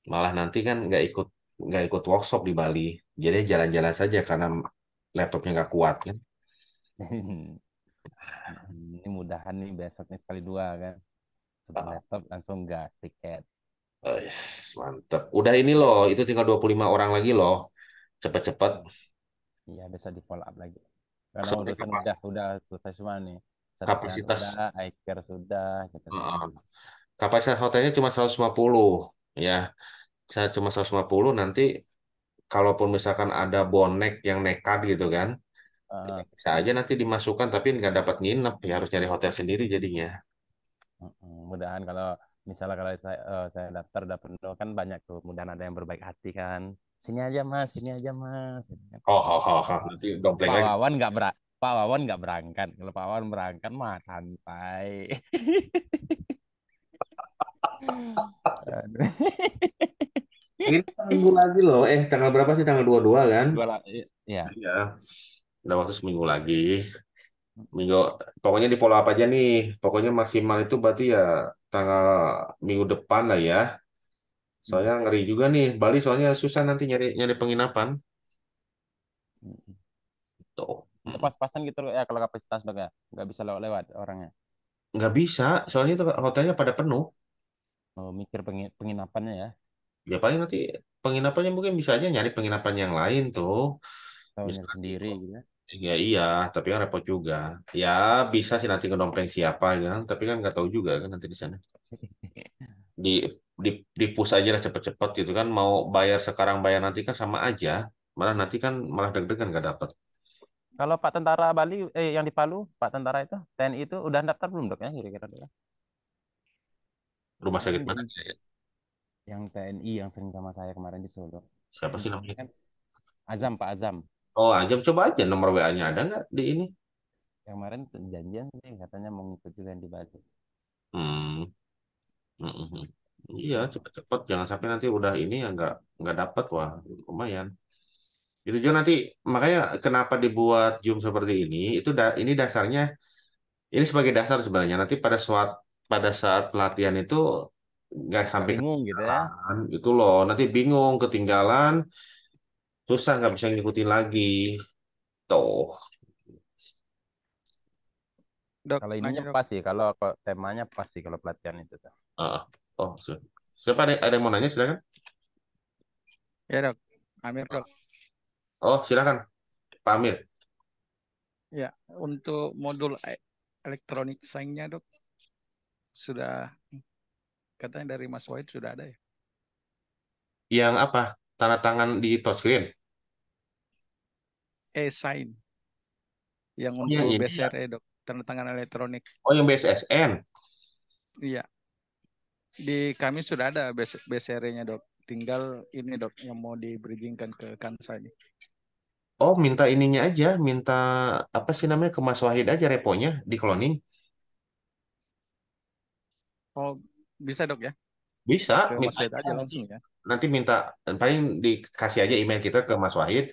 malah nanti kan nggak ikut nggak ikut workshop di Bali jadi jalan-jalan saja karena laptopnya nggak kuat kan [LAUGHS] ini mudahan nih besok nih sekali dua kan ah. laptop langsung gas tiket Eish, mantep. Udah ini loh, itu tinggal 25 orang lagi loh. Cepet-cepet. Iya, -cepet. bisa di follow up lagi karena urusan udah udah selesai semua nih kapasitas sudah, sudah gitu. kapasitas hotelnya cuma 150 ya saya cuma 150 nanti kalaupun misalkan ada bonek yang nekat gitu kan ya bisa aja nanti dimasukkan tapi nggak dapat nginep ya harus nyari hotel sendiri jadinya mudahan kalau misalnya kalau saya uh, saya daftar dapat kan banyak tuh mudahan ada yang berbaik hati kan sini aja mas, sini aja mas. Gitu kan. Oh, oh, oh, oh. nanti dompleng Pak Wawan nggak berat Pak Wawan nggak berangkat. Kalau Pak Wawan berangkat mah santai. Ini minggu lagi loh. Eh, tanggal berapa sih? Tanggal kan? dua 22 kan? Iya. Iya. Udah waktu seminggu lagi. Minggu pokoknya di pola apa aja nih? Pokoknya maksimal itu berarti ya tanggal minggu depan lah ya. Soalnya hmm. ngeri juga nih, Bali soalnya susah nanti nyari nyari penginapan. Hmm. Tuh. Pas-pasan gitu ya kalau kapasitas udah ya. nggak bisa lewat, lewat orangnya. Nggak bisa, soalnya itu hotelnya pada penuh. Oh, mikir penginapannya ya. Ya paling nanti penginapannya mungkin bisa aja nyari penginapan yang lain tuh. sendiri gitu ya. ya. iya, tapi kan repot juga. Ya bisa sih nanti ngedompeng siapa gitu kan, tapi kan nggak tahu juga kan nanti di sana. [LAUGHS] Di di dipus aja lah cepet-cepet gitu kan mau bayar sekarang bayar nanti kan sama aja malah nanti kan malah deg-degan gak dapat kalau Pak Tentara Bali eh yang di Palu Pak Tentara itu TNI itu udah daftar belum dok ya kira-kira dok ya? rumah sakit mana ya? yang TNI yang sering sama saya kemarin di Solo siapa sih namanya kan Azam Pak Azam oh Azam coba aja nomor WA-nya ada nggak di ini yang kemarin janjian sih katanya mau ikut juga yang di Bali hmm. Mm -hmm. hmm, hmm. Iya, cepat cepat Jangan sampai nanti udah ini ya nggak nggak dapat wah lumayan. Itu juga nanti makanya kenapa dibuat Zoom seperti ini itu da, ini dasarnya ini sebagai dasar sebenarnya nanti pada saat pada saat pelatihan itu nggak sampai bingung gitu ya. Itu loh nanti bingung ketinggalan susah nggak bisa ngikutin lagi tuh. Dok, kalau ini pas sih, kalau temanya pas sih kalau pelatihan itu. Uh. Oh, so. Siapa ada, ada yang mau nanya? Silakan. Ya, Dok. Amir, Dok. Oh, silakan. Pak Amir. Ya, untuk modul e, elektronik saingnya, Dok, sudah katanya dari Mas Wahid sudah ada ya? Yang apa? Tanda tangan di touchscreen? E-sign. Yang oh, untuk oh, ya, e, Dok. Tanda tangan elektronik. Oh, yang BSSN? Iya di kami sudah ada BCR-nya dok. Tinggal ini dok yang mau di bridgingkan ke saya Oh, minta ininya aja, minta apa sih namanya ke Mas Wahid aja reponya di cloning. Oh, bisa dok ya? Bisa, ke minta Mas Wahid aja langsung ya. Nanti minta paling dikasih aja email kita ke Mas Wahid.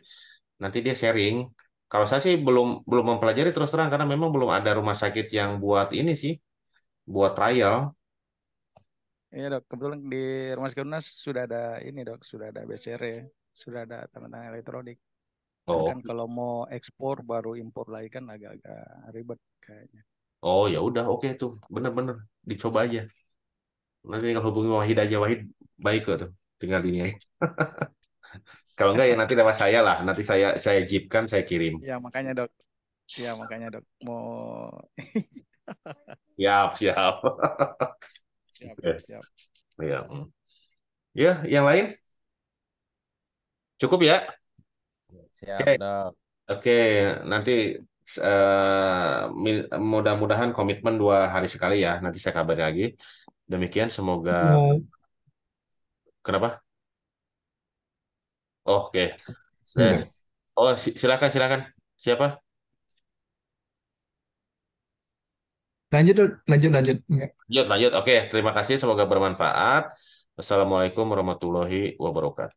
Nanti dia sharing. Kalau saya sih belum belum mempelajari terus terang karena memang belum ada rumah sakit yang buat ini sih, buat trial. Iya dok, kebetulan di Rumah Sakit sudah ada ini dok, sudah ada BCR, e, sudah ada tanda tangan elektronik. Kan oh. Kan kalau mau ekspor baru impor lagi kan agak-agak ribet kayaknya. Oh ya udah oke okay, tuh, bener-bener dicoba aja. Nanti kalau hubungi Wahid aja Wahid baik kok tuh, tinggal ini aja. [LAUGHS] kalau enggak ya nanti lewat saya lah, nanti saya saya jipkan saya kirim. Ya makanya dok, ya makanya dok mau. siap siap. [LAUGHS] Siap, gitu Ya. Iya, hmm. ya, yang lain? Cukup ya? Siap, Oke, okay. okay. nanti uh, mudah-mudahan komitmen dua hari sekali ya. Nanti saya kabarin lagi. Demikian, semoga... Ya. Kenapa? Oh, Oke. Okay. Iya. Eh. Oh, silakan, silakan. Siapa? Lanjut, lanjut, lanjut. Iya. Lanjut, lanjut. Oke, terima kasih. Semoga bermanfaat. Assalamualaikum warahmatullahi wabarakatuh.